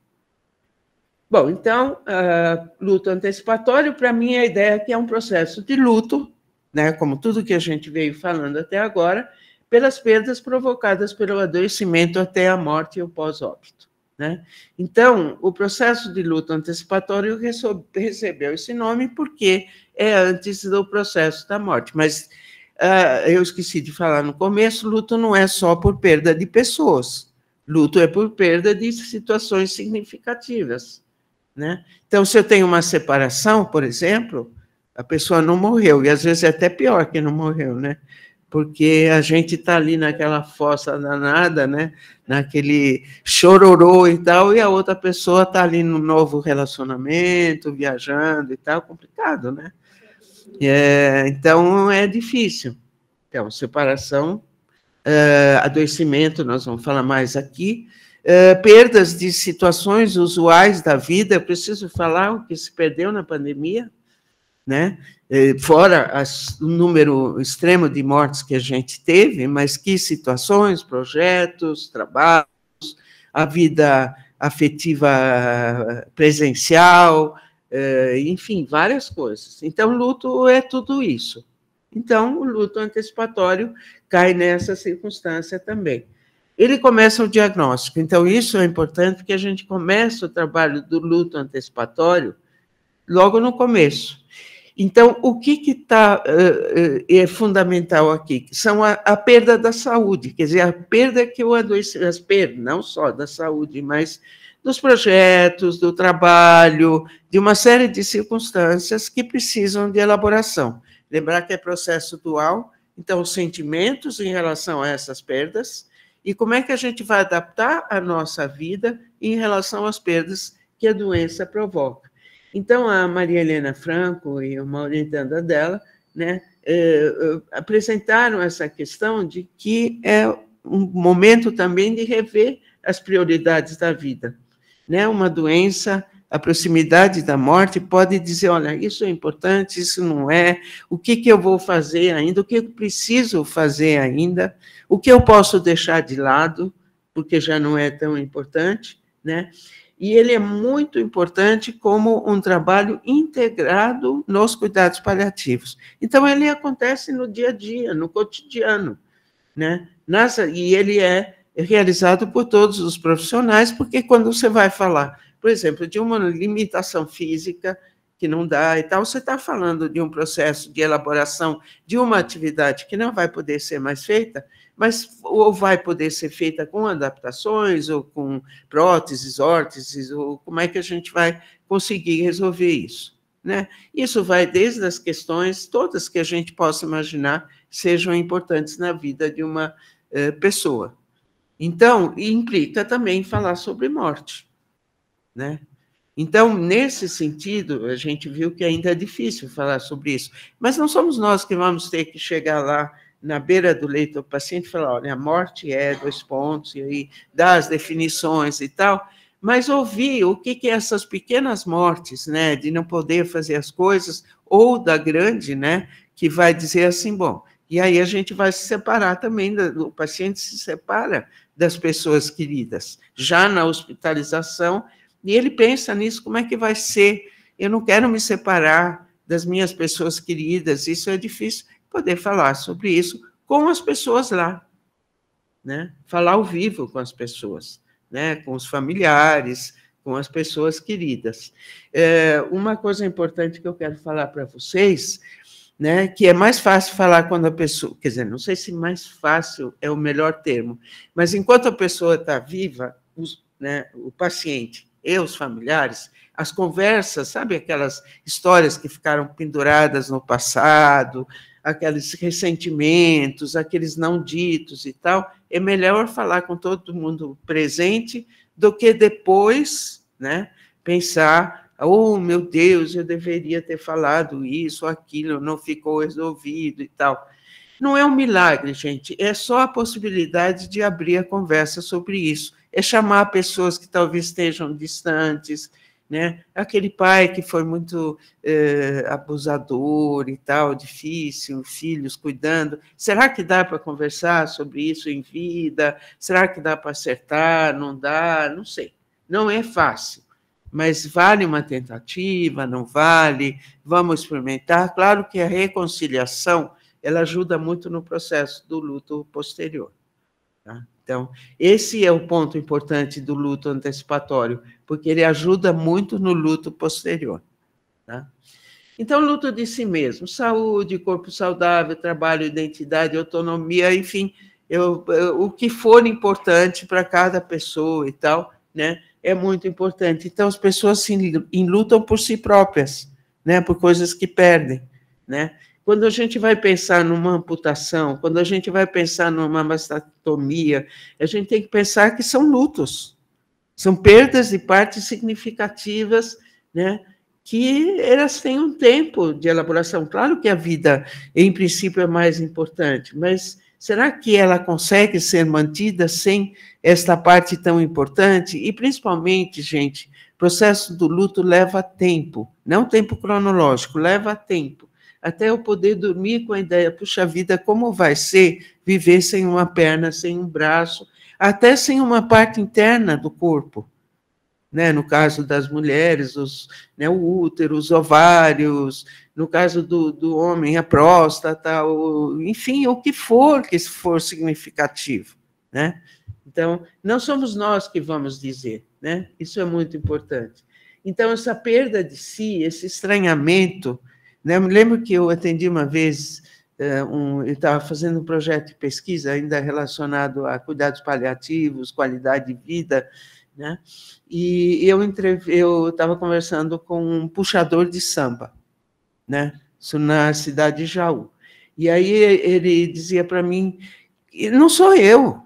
Bom, então, uh, luto antecipatório, para mim, a ideia é que é um processo de luto, né, como tudo que a gente veio falando até agora, pelas perdas provocadas pelo adoecimento até a morte e o pós-óbito. Né? Então, o processo de luto antecipatório recebeu esse nome porque é antes do processo da morte. Mas uh, eu esqueci de falar no começo: luto não é só por perda de pessoas, luto é por perda de situações significativas. Né? Então, se eu tenho uma separação, por exemplo, a pessoa não morreu, e às vezes é até pior que não morreu, né? porque a gente está ali naquela fossa danada, né? naquele chororô e tal, e a outra pessoa está ali no novo relacionamento, viajando e tal, complicado, né? É, então é difícil. Então, separação, é, adoecimento, nós vamos falar mais aqui, eh, perdas de situações usuais da vida, eu preciso falar o que se perdeu na pandemia, né? Eh, fora as, o número extremo de mortes que a gente teve, mas que situações, projetos, trabalhos, a vida afetiva presencial, eh, enfim, várias coisas. Então, luto é tudo isso. Então, o luto antecipatório cai nessa circunstância também ele começa o diagnóstico. Então, isso é importante porque a gente começa o trabalho do luto antecipatório logo no começo. Então, o que está eh, eh, é fundamental aqui? São a, a, perda da saúde, quer dizer, a perda que o adoecimento, as perdas, não só da saúde, mas dos projetos, do trabalho, de uma série de circunstâncias que precisam de elaboração. Lembrar que é processo dual, então, os sentimentos em relação a essas perdas, e como é que a gente vai adaptar a nossa vida em relação às perdas que a doença provoca. Então, a Maria Helena Franco e uma orientanda dela né, eh, eh, apresentaram essa questão de que é um momento também de rever as prioridades da vida. Né? Uma doença a proximidade da morte pode dizer, olha, isso é importante, isso não é, o que, que eu vou fazer ainda, o que eu preciso fazer ainda, o que eu posso deixar de lado, porque já não é tão importante, né? E ele é muito importante como um trabalho integrado nos cuidados paliativos. Então, ele acontece no dia a dia, no cotidiano, né? Nas, e ele é realizado por todos os profissionais, porque quando você vai falar por exemplo, de uma limitação física que não dá e tal, você está falando de um processo de elaboração de uma atividade que não vai poder ser mais feita, mas ou vai poder ser feita com adaptações, ou com próteses, órteses, ou como é que a gente vai conseguir resolver isso? Né? Isso vai desde as questões, todas que a gente possa imaginar sejam importantes na vida de uma eh, pessoa. Então, implica também falar sobre morte né? Então, nesse sentido, a gente viu que ainda é difícil falar sobre isso, mas não somos nós que vamos ter que chegar lá na beira do leito do paciente e falar, olha, a morte é dois pontos, e aí dá as definições e tal, mas ouvir o que, que essas pequenas mortes, né, de não poder fazer as coisas, ou da grande, né, que vai dizer assim, bom, e aí a gente vai se separar também, o paciente se separa das pessoas queridas. Já na hospitalização, e ele pensa nisso, como é que vai ser? Eu não quero me separar das minhas pessoas queridas, isso é difícil poder falar sobre isso com as pessoas lá, né? Falar ao vivo com as pessoas, né? Com os familiares, com as pessoas queridas. É, uma coisa importante que eu quero falar para vocês, né? Que é mais fácil falar quando a pessoa, quer dizer, não sei se mais fácil é o melhor termo, mas enquanto a pessoa está viva, os, né, o paciente e os familiares, as conversas, sabe aquelas histórias que ficaram penduradas no passado, aqueles ressentimentos, aqueles não ditos e tal, é melhor falar com todo mundo presente do que depois, né, pensar, oh, meu Deus, eu deveria ter falado isso, aquilo, não ficou resolvido e tal. Não é um milagre, gente, é só a possibilidade de abrir a conversa sobre isso é chamar pessoas que talvez estejam distantes, né? Aquele pai que foi muito eh, abusador e tal, difícil, filhos cuidando. Será que dá para conversar sobre isso em vida? Será que dá para acertar? Não dá? Não sei. Não é fácil, mas vale uma tentativa? Não vale? Vamos experimentar? Claro que a reconciliação ela ajuda muito no processo do luto posterior. Tá? Então, esse é o ponto importante do luto antecipatório, porque ele ajuda muito no luto posterior. Tá? Então, luto de si mesmo, saúde, corpo saudável, trabalho, identidade, autonomia, enfim, eu, eu, o que for importante para cada pessoa e tal, né, é muito importante. Então, as pessoas se enlutam por si próprias, né, por coisas que perdem, né? Quando a gente vai pensar numa amputação, quando a gente vai pensar numa mastectomia, a gente tem que pensar que são lutos, são perdas de partes significativas, né? Que elas têm um tempo de elaboração. Claro que a vida, em princípio, é mais importante, mas será que ela consegue ser mantida sem esta parte tão importante? E, principalmente, gente, processo do luto leva tempo, não tempo cronológico, leva tempo até eu poder dormir com a ideia, puxa vida, como vai ser viver sem uma perna, sem um braço, até sem uma parte interna do corpo. Né, no caso das mulheres, os, né, o útero, os ovários, no caso do, do homem, a próstata, o, enfim, o que for que for significativo. Né? Então, não somos nós que vamos dizer, né? isso é muito importante. Então, essa perda de si, esse estranhamento, né? Eu me lembro que eu atendi uma vez, eh, um, eu estava fazendo um projeto de pesquisa ainda relacionado a cuidados paliativos, qualidade de vida, né? e eu estava conversando com um puxador de samba, né? isso na cidade de Jaú. E aí ele dizia para mim, não sou eu,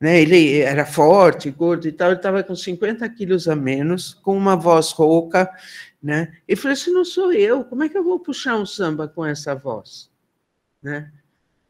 né? Ele era forte, gordo e tal, ele estava com 50 quilos a menos, com uma voz rouca, né? E falei assim, não sou eu, como é que eu vou puxar um samba com essa voz, né?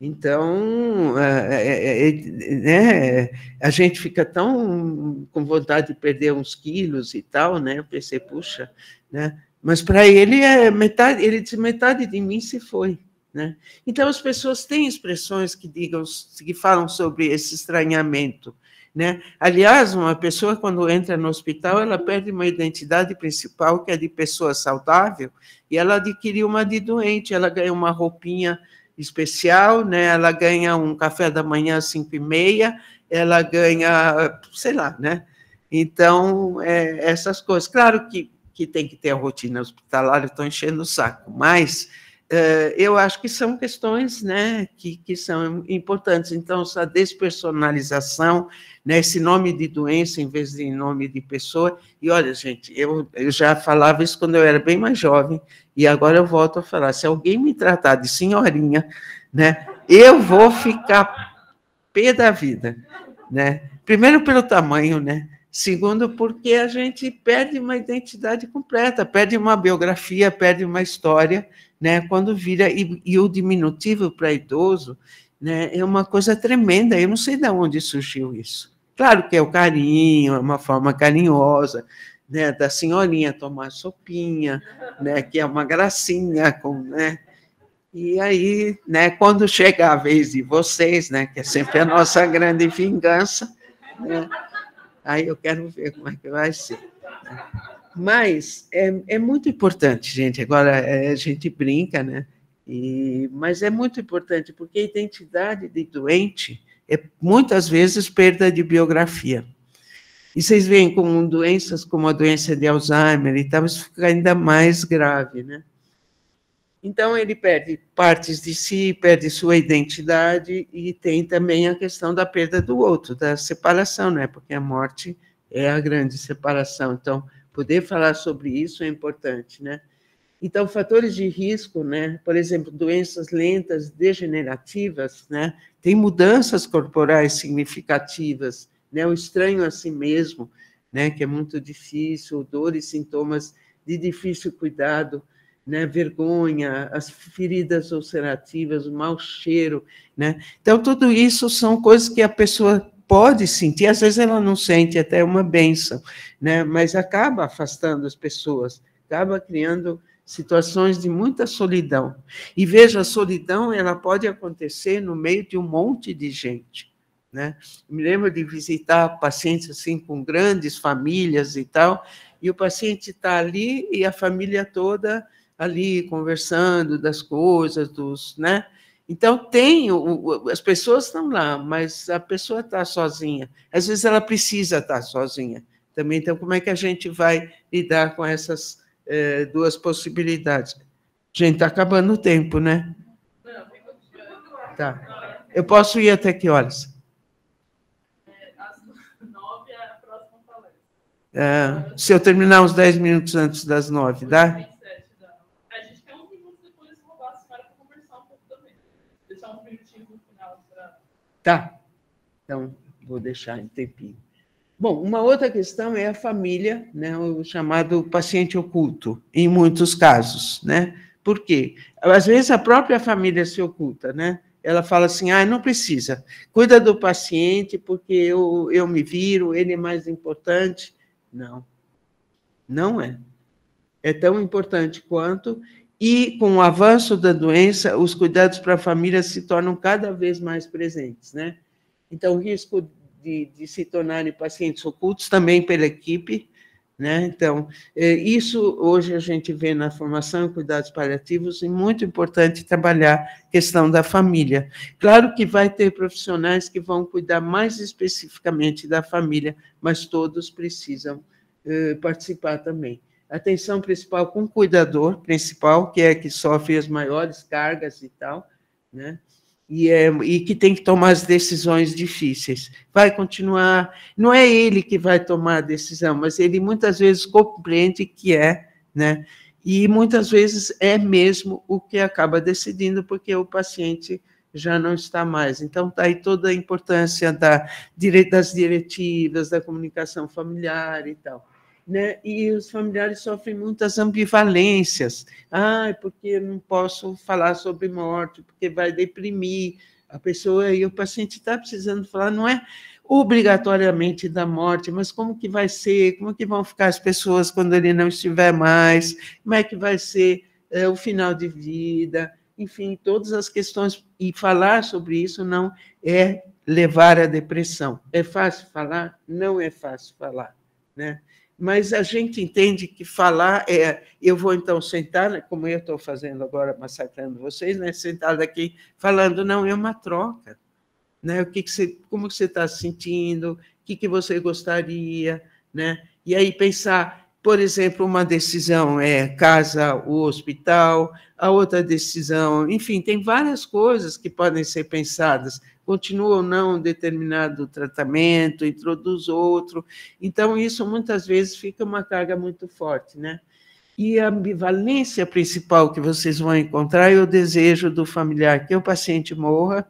Então, é é, é, é, é, né, a gente fica tão com vontade de perder uns quilos e tal, né? Eu pensei, puxa, né? Mas para ele é metade, ele disse metade de mim se foi. Né? Então, as pessoas têm expressões que, digam, que falam sobre esse estranhamento. Né? Aliás, uma pessoa, quando entra no hospital, ela perde uma identidade principal, que é de pessoa saudável, e ela adquire uma de doente, ela ganha uma roupinha especial, né? ela ganha um café da manhã às 5 e meia, ela ganha, sei lá, né? Então, é, essas coisas. Claro que, que tem que ter a rotina hospitalar, estou enchendo o saco, mas eh, eu acho que são questões né, que, que são importantes. Então, essa despersonalização, né, esse nome de doença em vez de nome de pessoa. E olha, gente, eu, eu já falava isso quando eu era bem mais jovem, e agora eu volto a falar: se alguém me tratar de senhorinha, né, eu vou ficar pé da vida. Né? Primeiro pelo tamanho, né? Segundo, porque a gente perde uma identidade completa, perde uma biografia, perde uma história, né? Quando vira e, e o diminutivo para idoso, né? É uma coisa tremenda. Eu não sei de onde surgiu isso. Claro que é o carinho, é uma forma carinhosa, né? Da senhorinha tomar sopinha, né? Que é uma gracinha, com, né? E aí, né? Quando chega a vez de vocês, né? Que é sempre a nossa grande vingança, né? Aí eu quero ver como é que vai ser. Mas é, é muito importante, gente. Agora é, a gente brinca, né? E, mas é muito importante, porque a identidade de doente é muitas vezes perda de biografia. E vocês veem com doenças como a doença de Alzheimer e tal, isso fica ainda mais grave, né? Então, ele perde partes de si, perde sua identidade e tem também a questão da perda do outro, da separação, né? porque a morte é a grande separação. Então, poder falar sobre isso é importante. Né? Então, fatores de risco, né? por exemplo, doenças lentas degenerativas, né? tem mudanças corporais significativas, né? o estranho a si mesmo, né? que é muito difícil, dores, sintomas de difícil cuidado, né, vergonha, as feridas ulcerativas, o mau cheiro, né? Então tudo isso são coisas que a pessoa pode sentir, às vezes ela não sente, até é uma benção, né? Mas acaba afastando as pessoas, acaba criando situações de muita solidão. E veja, a solidão ela pode acontecer no meio de um monte de gente. Né? Me lembro de visitar pacientes assim com grandes famílias e tal, e o paciente está ali e a família toda ali conversando das coisas, dos, né? Então tem, o, as pessoas estão lá, mas a pessoa está sozinha. Às vezes ela precisa estar tá sozinha também. Então como é que a gente vai lidar com essas eh, duas possibilidades? Gente, está acabando o tempo, né? Tá. Eu posso ir até que horas? É, é ah, se eu terminar uns 10 minutos antes das 9, dá? Tá. Então, vou deixar um tempinho. Bom, uma outra questão é a família, né, o chamado paciente oculto, em muitos casos, né? Por quê? Às vezes a própria família se oculta, né? Ela fala assim, ah, não precisa, cuida do paciente porque eu, eu me viro, ele é mais importante. Não, não é. É tão importante quanto e, com o avanço da doença, os cuidados para a família se tornam cada vez mais presentes. Né? Então, o risco de, de se tornarem pacientes ocultos também pela equipe. Né? Então, é, isso hoje a gente vê na formação e cuidados paliativos, e muito importante trabalhar a questão da família. Claro que vai ter profissionais que vão cuidar mais especificamente da família, mas todos precisam é, participar também atenção principal com o cuidador principal, que é que sofre as maiores cargas e tal, né? E, é, e que tem que tomar as decisões difíceis. Vai continuar, não é ele que vai tomar a decisão, mas ele muitas vezes compreende que é, né? E muitas vezes é mesmo o que acaba decidindo, porque o paciente já não está mais. Então, está aí toda a importância da, das diretivas, da comunicação familiar e tal né? E os familiares sofrem muitas ambivalências. Ah, porque não posso falar sobre morte, porque vai deprimir a pessoa e o paciente está precisando falar, não é obrigatoriamente da morte, mas como que vai ser, como que vão ficar as pessoas quando ele não estiver mais, como é que vai ser é, o final de vida, enfim, todas as questões. E falar sobre isso não é levar à depressão. É fácil falar? Não é fácil falar, né? mas a gente entende que falar é. Eu vou então sentar, como eu estou fazendo agora, massacrando vocês, né? sentado aqui, falando, não, é uma troca. Né? O que, que você, como você está se sentindo, o que, que você gostaria, né? E aí pensar, por exemplo, uma decisão é casa ou hospital, a outra decisão, enfim, tem várias coisas que podem ser pensadas continua ou não determinado tratamento, introduz outro. Então, isso muitas vezes fica uma carga muito forte, né? E a ambivalência principal que vocês vão encontrar é o desejo do familiar que o paciente morra,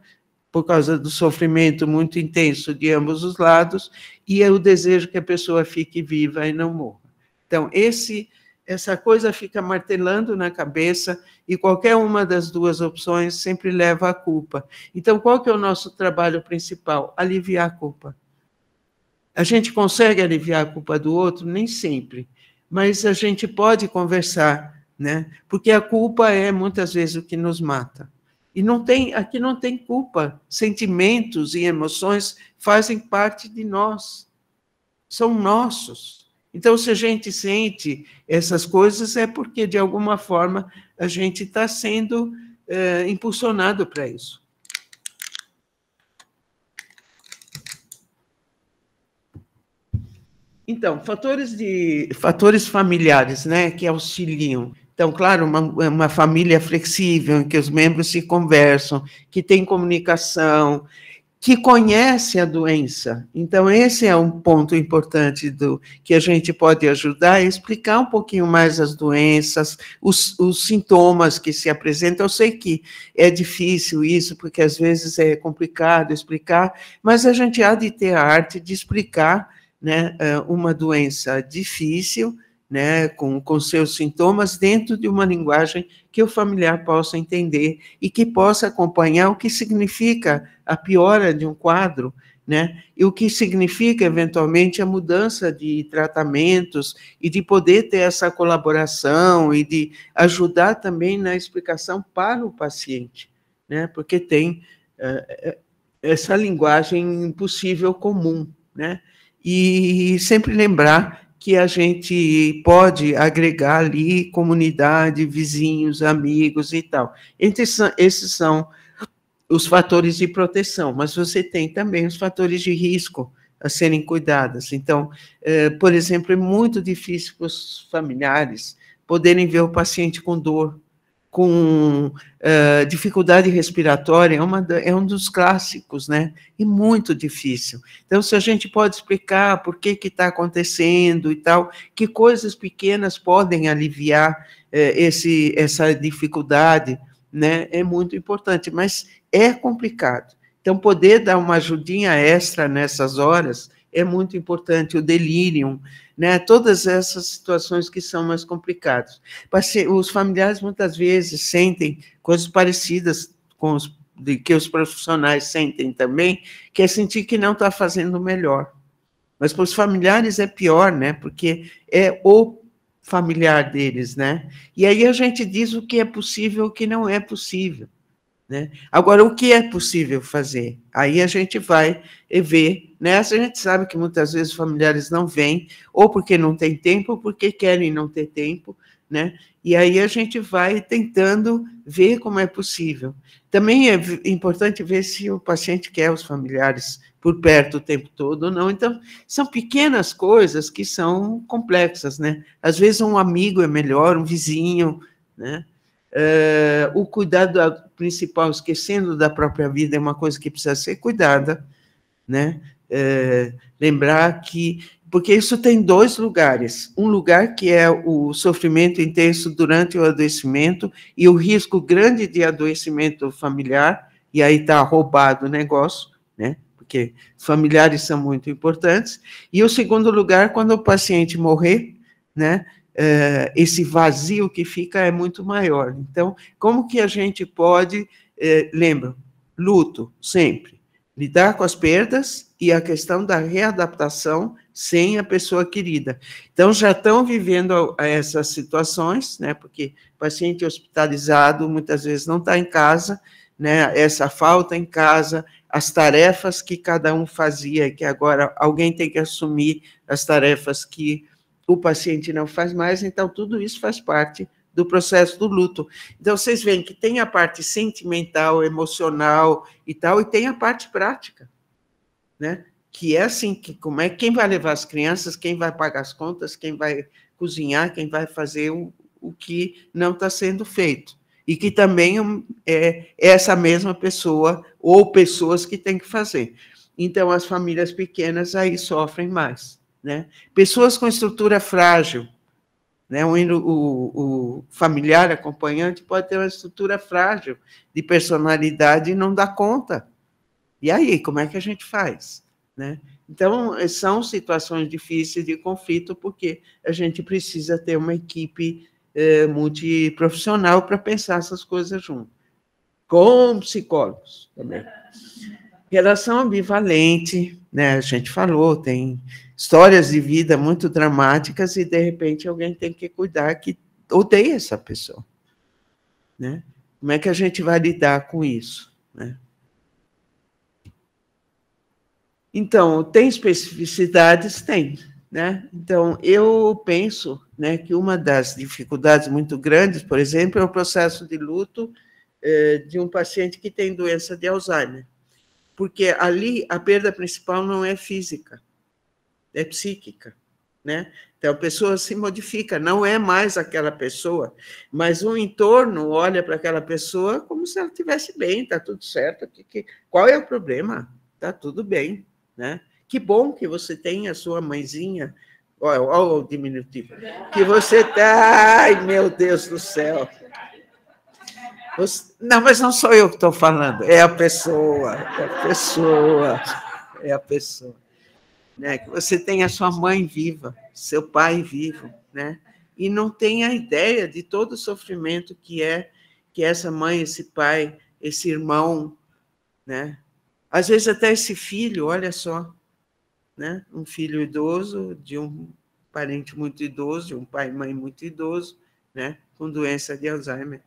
por causa do sofrimento muito intenso de ambos os lados, e é o desejo que a pessoa fique viva e não morra. Então, esse essa coisa fica martelando na cabeça e qualquer uma das duas opções sempre leva à culpa. Então, qual que é o nosso trabalho principal? Aliviar a culpa. A gente consegue aliviar a culpa do outro? Nem sempre, mas a gente pode conversar, né? Porque a culpa é muitas vezes o que nos mata. E não tem, aqui não tem culpa. Sentimentos e emoções fazem parte de nós. São nossos. Então, se a gente sente essas coisas, é porque, de alguma forma, a gente está sendo é, impulsionado para isso. Então, fatores, de, fatores familiares né, que auxiliam. Então, claro, uma, uma família flexível, em que os membros se conversam, que tem comunicação, que conhece a doença. Então, esse é um ponto importante do que a gente pode ajudar a explicar um pouquinho mais as doenças, os, os sintomas que se apresentam. Eu sei que é difícil isso, porque às vezes é complicado explicar, mas a gente há de ter a arte de explicar né, eh, uma doença difícil né, com, com seus sintomas, dentro de uma linguagem que o familiar possa entender e que possa acompanhar o que significa a piora de um quadro, né, e o que significa, eventualmente, a mudança de tratamentos e de poder ter essa colaboração e de ajudar também na explicação para o paciente, né, porque tem uh, essa linguagem impossível comum, né, e sempre lembrar que a gente pode agregar ali comunidade, vizinhos, amigos e tal. Esses são os fatores de proteção, mas você tem também os fatores de risco a serem cuidados. Então, eh, por exemplo, é muito difícil para os familiares poderem ver o paciente com dor, com uh, dificuldade respiratória é, uma, é um dos clássicos, né? E muito difícil. Então, se a gente pode explicar por que está acontecendo e tal, que coisas pequenas podem aliviar eh, esse, essa dificuldade, né? É muito importante, mas é complicado. Então, poder dar uma ajudinha extra nessas horas é muito importante. O delírio né? Todas essas situações que são mais complicadas. Os familiares muitas vezes sentem coisas parecidas com os de que os profissionais sentem também, que é sentir que não está fazendo o melhor. Mas para os familiares é pior, né? Porque é o familiar deles, né? E aí a gente diz o que é possível e o que não é possível. Né? Agora, o que é possível fazer? Aí a gente vai ver. né? a gente sabe que muitas vezes familiares não vêm, ou porque não tem tempo, ou porque querem não ter tempo, né? E aí a gente vai tentando ver como é possível. Também é importante ver se o paciente quer os familiares por perto o tempo todo ou não. Então, são pequenas coisas que são complexas, né? Às vezes um amigo é melhor, um vizinho, né? Uh, o cuidado principal, esquecendo da própria vida, é uma coisa que precisa ser cuidada, né? Uh, lembrar que porque isso tem dois lugares. Um lugar que é o sofrimento intenso durante o adoecimento e o risco grande de adoecimento familiar, e aí está roubado o negócio, né? Porque familiares são muito importantes. E o segundo lugar, quando o paciente morrer, né? é, esse vazio que fica é muito maior. Então, como que a gente pode, é, lembra, luto sempre, lidar com as perdas e a questão da readaptação sem a pessoa querida. Então, já estão vivendo essas situações, né, porque paciente hospitalizado muitas vezes não está em casa, né, essa falta em casa, as tarefas que cada um fazia, que agora alguém tem que assumir as tarefas que o paciente não faz mais, então tudo isso faz parte do processo do luto. Então vocês veem que tem a parte sentimental, emocional e tal, e tem a parte prática, né? Que é assim que como é quem vai levar as crianças, quem vai pagar as contas, quem vai cozinhar, quem vai fazer o, o que não está sendo feito e que também hum, é, é essa mesma pessoa ou pessoas que tem que fazer. Então, as famílias pequenas aí sofrem mais. Né? Pessoas com estrutura frágil, né? o, o, o familiar acompanhante pode ter uma estrutura frágil de personalidade e não dá conta. E aí, como é que a gente faz? Né? Então, eh, são situações difíceis de conflito, porque a gente precisa ter uma equipe eh, multiprofissional para pensar essas coisas junto, com psicólogos também. Relação ambivalente, né? A gente falou, tem histórias de vida muito dramáticas e de repente alguém tem que cuidar que odeia essa pessoa, né? Como é que a gente vai lidar com isso, né? Então, tem especificidades? Tem. Né? Então, eu penso né, que uma das dificuldades muito grandes, por exemplo, é o processo de luto eh, de um paciente que tem doença de Alzheimer porque ali a perda principal não é física, é psíquica. Né? Então, a pessoa se modifica, não é mais aquela pessoa, mas o entorno olha para aquela pessoa como se ela estivesse bem, está tudo certo. Que, que, qual é o problema? Está tudo bem. Né? Que bom que você tem a sua mãezinha, olha, olha o diminutivo, que você tá, ai meu Deus do céu, não, mas não sou eu que estou falando, é a pessoa, é a pessoa, é a pessoa. Né? Que você tem a sua mãe viva, seu pai vivo, né? e não tem a ideia de todo o sofrimento que é que essa mãe, esse pai, esse irmão, né? Às vezes até esse filho, olha só, né? Um filho idoso de um parente muito idoso, de um pai e mãe muito idoso, né? Com doença de Alzheimer.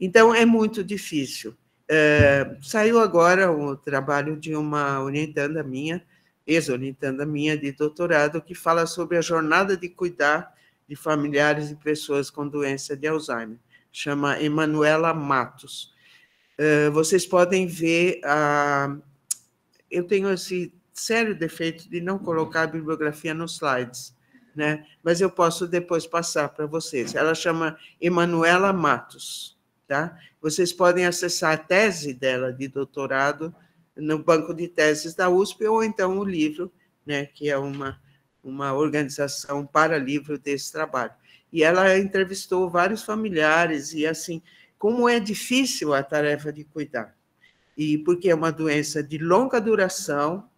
Então, é muito difícil. É, saiu agora o trabalho de uma orientanda minha, ex-orientanda minha de doutorado, que fala sobre a jornada de cuidar de familiares e pessoas com doença de Alzheimer. Chama Emanuela Matos. É, vocês podem ver a... Eu tenho esse sério defeito de não colocar a bibliografia nos slides, né? mas eu posso depois passar para vocês. Ela chama Emanuela Matos. Tá? Vocês podem acessar a tese dela de doutorado no banco de teses da USP ou então o livro, né, que é uma, uma organização para livro desse trabalho. E ela entrevistou vários familiares e assim, como é difícil a tarefa de cuidar. E porque é uma doença de longa duração,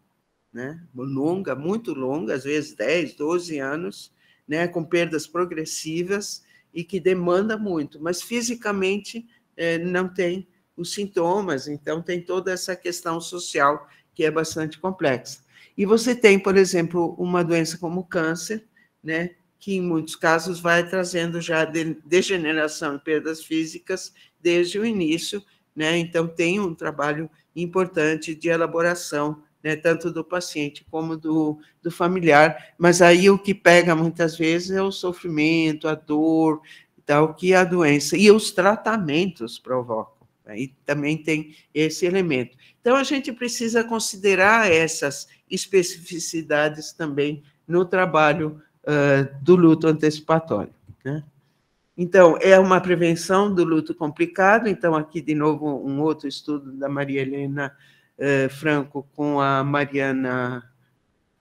né, longa, muito longa, às vezes 10, 12 anos, né, com perdas progressivas, e que demanda muito, mas fisicamente é, não tem os sintomas, então tem toda essa questão social que é bastante complexa. E você tem, por exemplo, uma doença como o câncer, né, que em muitos casos vai trazendo já degeneração e perdas físicas desde o início, né? Então tem um trabalho importante de elaboração né, tanto do paciente como do, do familiar, mas aí o que pega muitas vezes é o sofrimento, a dor, tal, tá, que a doença e os tratamentos provocam. Aí né, também tem esse elemento. Então, a gente precisa considerar essas especificidades também no trabalho uh, do luto antecipatório. Né? Então, é uma prevenção do luto complicado. Então, aqui, de novo, um outro estudo da Maria Helena eh, Franco com a Mariana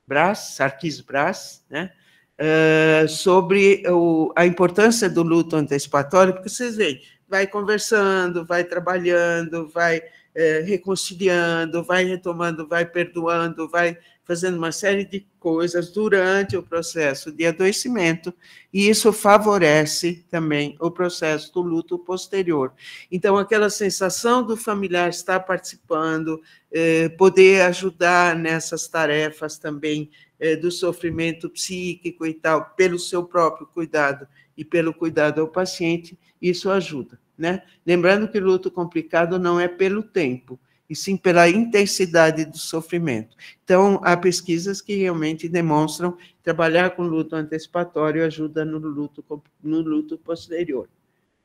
Brás, Sarkis Brás, né? Uh, sobre o, a importância do luto antecipatório, porque vocês veem, vai conversando, vai trabalhando, vai uh, reconciliando, vai retomando, vai perdoando, vai fazendo uma série de coisas durante o processo de adoecimento, e isso favorece também o processo do luto posterior. Então, aquela sensação do familiar estar participando, eh, poder ajudar nessas tarefas também eh, do sofrimento psíquico e tal, pelo seu próprio cuidado e pelo cuidado ao paciente, isso ajuda. Né? Lembrando que luto complicado não é pelo tempo, e sim pela intensidade do sofrimento. Então, há pesquisas que realmente demonstram que trabalhar com luto antecipatório ajuda no luto, no luto posterior.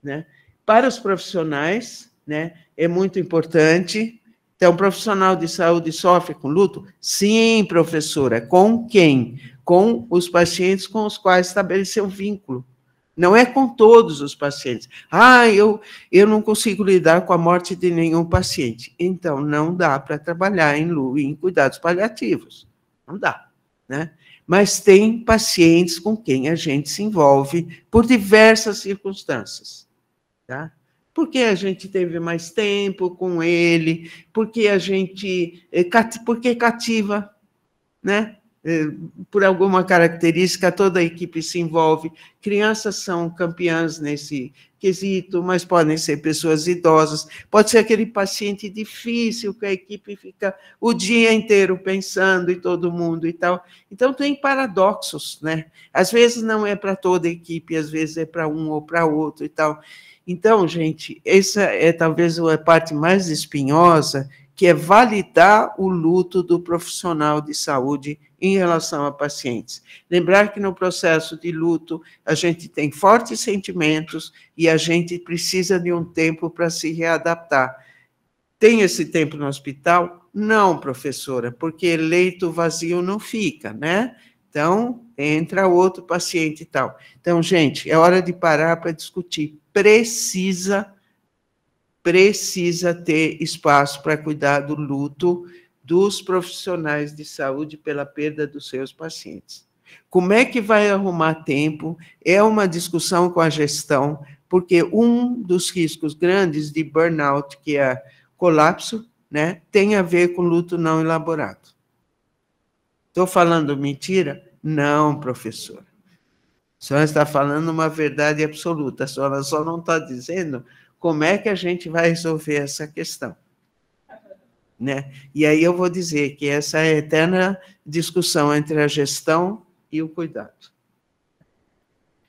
Né? Para os profissionais, né, é muito importante. Então, profissional de saúde sofre com luto? Sim, professora. Com quem? Com os pacientes com os quais estabeleceu vínculo. Não é com todos os pacientes. Ah, eu, eu não consigo lidar com a morte de nenhum paciente. Então, não dá para trabalhar em LU em cuidados paliativos. Não dá, né? Mas tem pacientes com quem a gente se envolve por diversas circunstâncias, tá? Porque a gente teve mais tempo com ele, porque a gente eh, porque cativa, né? Eh, por alguma característica, toda a equipe se envolve. Crianças são campeãs nesse quesito, mas podem ser pessoas idosas, pode ser aquele paciente difícil que a equipe fica o dia inteiro pensando e todo mundo e tal. Então tem paradoxos, né? Às vezes não é para toda a equipe, às vezes é para um ou para outro e tal. Então, gente, essa é talvez a parte mais espinhosa que é validar o luto do profissional de saúde em relação a pacientes. Lembrar que no processo de luto a gente tem fortes sentimentos e a gente precisa de um tempo para se readaptar. Tem esse tempo no hospital? Não, professora, porque leito vazio não fica, né? Então, entra outro paciente e tal. Então, gente, é hora de parar para discutir. Precisa precisa ter espaço para cuidar do luto dos profissionais de saúde pela perda dos seus pacientes. Como é que vai arrumar tempo? É uma discussão com a gestão, porque um dos riscos grandes de burnout, que é colapso, né, tem a ver com luto não elaborado. Estou falando mentira? Não, professora. A senhora está falando uma verdade absoluta, a senhora só não está dizendo como é que a gente vai resolver essa questão? Né? E aí eu vou dizer que essa é a eterna discussão entre a gestão e o cuidado.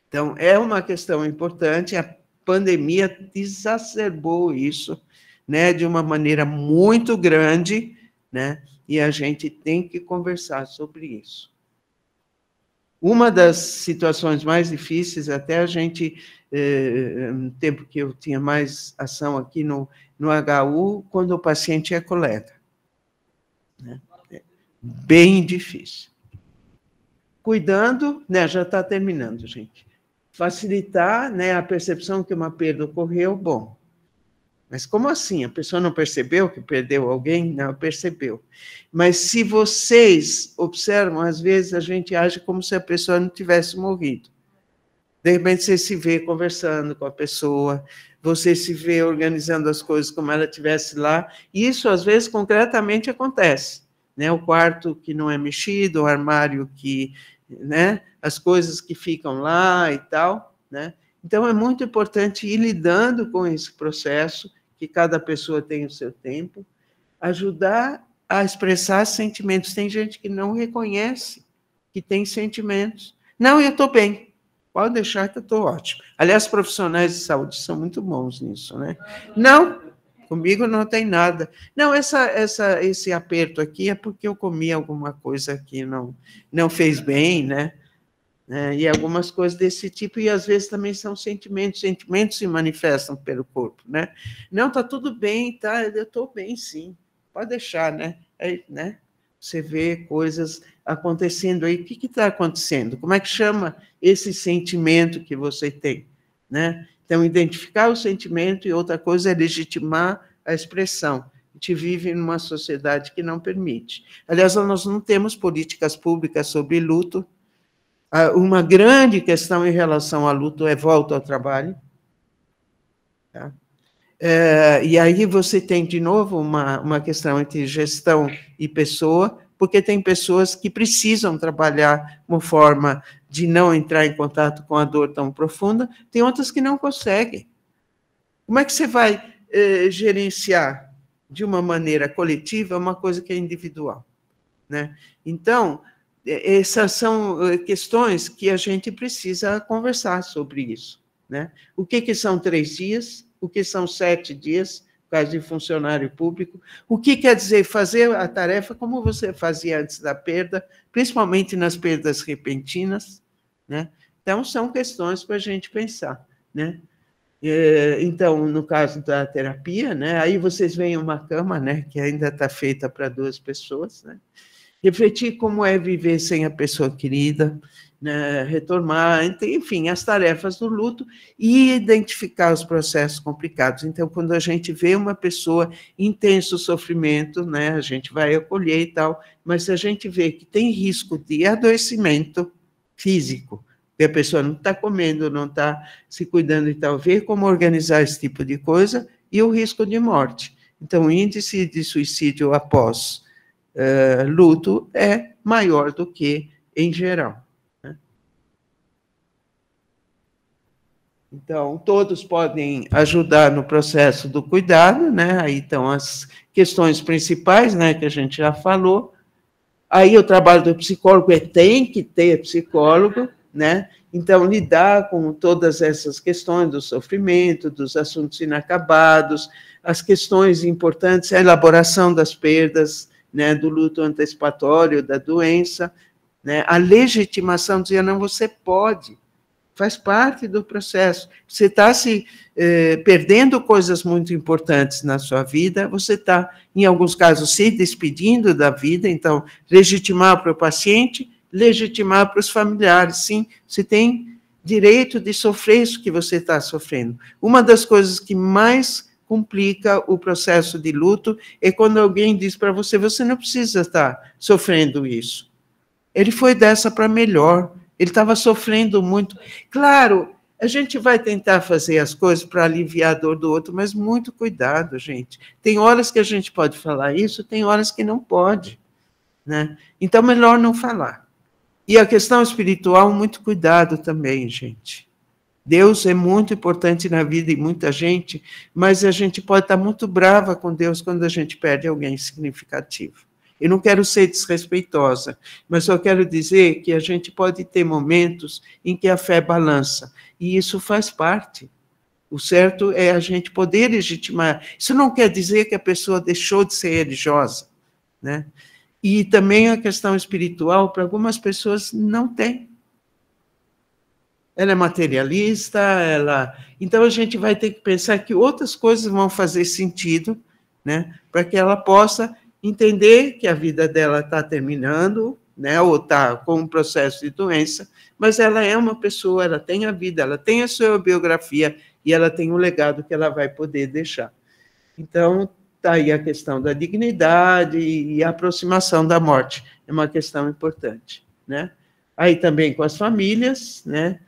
Então, é uma questão importante, a pandemia exacerbou isso, né, de uma maneira muito grande, né? E a gente tem que conversar sobre isso. Uma das situações mais difíceis, até a gente eh, eh, tempo que eu tinha mais ação aqui no, no HU, quando o paciente é colega. Né? É bem difícil. Cuidando, né, já está terminando, gente. Facilitar né, a percepção que uma perda ocorreu, bom. Mas como assim? A pessoa não percebeu que perdeu alguém? Não, percebeu. Mas se vocês observam, às vezes a gente age como se a pessoa não tivesse morrido. De repente você se vê conversando com a pessoa, você se vê organizando as coisas como ela tivesse lá. E isso às vezes concretamente acontece, né? O quarto que não é mexido, o armário que, né? As coisas que ficam lá e tal, né? Então é muito importante ir lidando com esse processo que cada pessoa tem o seu tempo, ajudar a expressar sentimentos. Tem gente que não reconhece que tem sentimentos. Não, eu estou bem Pode deixar que eu estou ótimo. Aliás, profissionais de saúde são muito bons nisso, né? Não, comigo não tem nada. Não, essa, essa, esse aperto aqui é porque eu comi alguma coisa que não, não fez bem, né? É, e algumas coisas desse tipo, e às vezes também são sentimentos, sentimentos se manifestam pelo corpo, né? Não, tá tudo bem, tá, eu estou bem, sim. Pode deixar, né? né? Você vê coisas acontecendo aí? O que está acontecendo? Como é que chama esse sentimento que você tem? Né? Então, identificar o sentimento e outra coisa é legitimar a expressão. A gente vive numa sociedade que não permite. Aliás, nós não temos políticas públicas sobre luto. Ah, uma grande questão em relação ao luto é volta ao trabalho. Tá? É, e aí você tem, de novo, uma, uma questão entre gestão e pessoa, porque tem pessoas que precisam trabalhar uma forma de não entrar em contato com a dor tão profunda, tem outras que não conseguem. Como é que você vai eh, gerenciar de uma maneira coletiva uma coisa que é individual? Né? Então, essas são eh, questões que a gente precisa conversar sobre isso. Né? O que, que são três dias? O que são sete dias? por causa de funcionário público. O que quer dizer fazer a tarefa como você fazia antes da perda, principalmente nas perdas repentinas, né? Então, são questões para a gente pensar, né? É, então, no caso da terapia, né, aí vocês veem uma cama, né, que ainda está feita para duas pessoas, né? refletir como é viver sem a pessoa querida, né, retomar, enfim, as tarefas do luto e identificar os processos complicados. Então, quando a gente vê uma pessoa intenso sofrimento, né, a gente vai acolher e tal, mas se a gente vê que tem risco de adoecimento físico, que a pessoa não está comendo, não está se cuidando e tal, ver como organizar esse tipo de coisa e o risco de morte. Então, o índice de suicídio após uh, luto é maior do que em geral. Então, todos podem ajudar no processo do cuidado, né? Aí estão as questões principais, né, que a gente já falou. Aí o trabalho do psicólogo é tem que ter psicólogo, né? Então, lidar com todas essas questões do sofrimento, dos assuntos inacabados, as questões importantes, a elaboração das perdas, né, do luto antecipatório, da doença, né, a legitimação, dizer, não, você pode, faz parte do processo. Você está se eh, perdendo coisas muito importantes na sua vida, você está, em alguns casos, se despedindo da vida, então, legitimar para o paciente, legitimar para os familiares, sim, você tem direito de sofrer isso que você está sofrendo. Uma das coisas que mais complica o processo de luto é quando alguém diz para você: você não precisa estar tá sofrendo isso. Ele foi dessa para melhor ele estava sofrendo muito. Claro, a gente vai tentar fazer as coisas para aliviar a dor do outro, mas muito cuidado, gente. Tem horas que a gente pode falar isso, tem horas que não pode. Né? Então, melhor não falar. E a questão espiritual, muito cuidado também, gente. Deus é muito importante na vida de muita gente, mas a gente pode estar muito brava com Deus quando a gente perde alguém significativo. Eu não quero ser desrespeitosa, mas só quero dizer que a gente pode ter momentos em que a fé balança, e isso faz parte. O certo é a gente poder legitimar. Isso não quer dizer que a pessoa deixou de ser religiosa, né? E também a questão espiritual, para algumas pessoas, não tem. Ela é materialista, ela. Então a gente vai ter que pensar que outras coisas vão fazer sentido, né? Para que ela possa entender que a vida dela está terminando, né, ou está com um processo de doença, mas ela é uma pessoa, ela tem a vida, ela tem a sua biografia e ela tem o um legado que ela vai poder deixar. Então, está aí a questão da dignidade e a aproximação da morte, é uma questão importante. Né? Aí também com as famílias, né?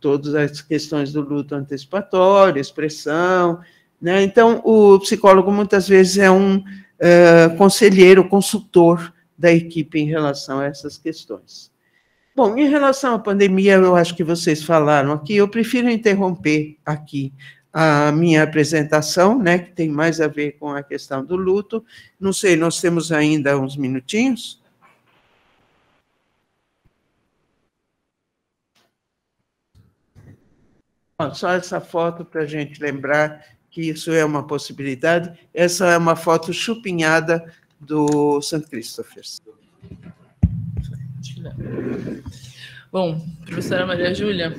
todas as questões do luto antecipatório, expressão. Né? Então, o psicólogo muitas vezes é um é, conselheiro, consultor da equipe em relação a essas questões. Bom, em relação à pandemia, eu acho que vocês falaram aqui, eu prefiro interromper aqui a minha apresentação, né, que tem mais a ver com a questão do luto. Não sei, nós temos ainda uns minutinhos. só essa foto para a gente lembrar que isso é uma possibilidade. Essa é uma foto chupinhada do St. Christopher. Bom, professora Maria Júlia,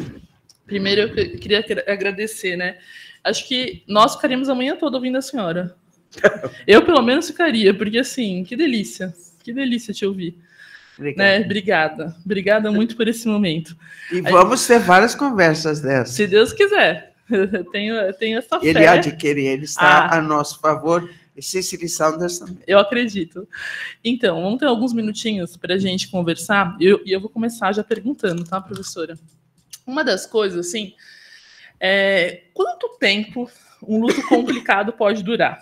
primeiro eu queria agradecer, né? Acho que nós ficaríamos a manhã toda ouvindo a senhora. Eu, pelo menos, ficaria, porque assim, que delícia, que delícia te ouvir. Obrigada. Né? Obrigada. Obrigada muito por esse momento. E vamos Aí, ter várias conversas dessas. Se Deus quiser. Eu tenho, eu tenho essa ele fé. Ele há de querer, ele está ah. a nosso favor. E Cecily Saunders também. Eu acredito. Então, vamos ter alguns minutinhos para a gente conversar. E eu, eu, vou começar já perguntando, tá, professora? Uma das coisas, assim, é quanto tempo um luto complicado pode durar?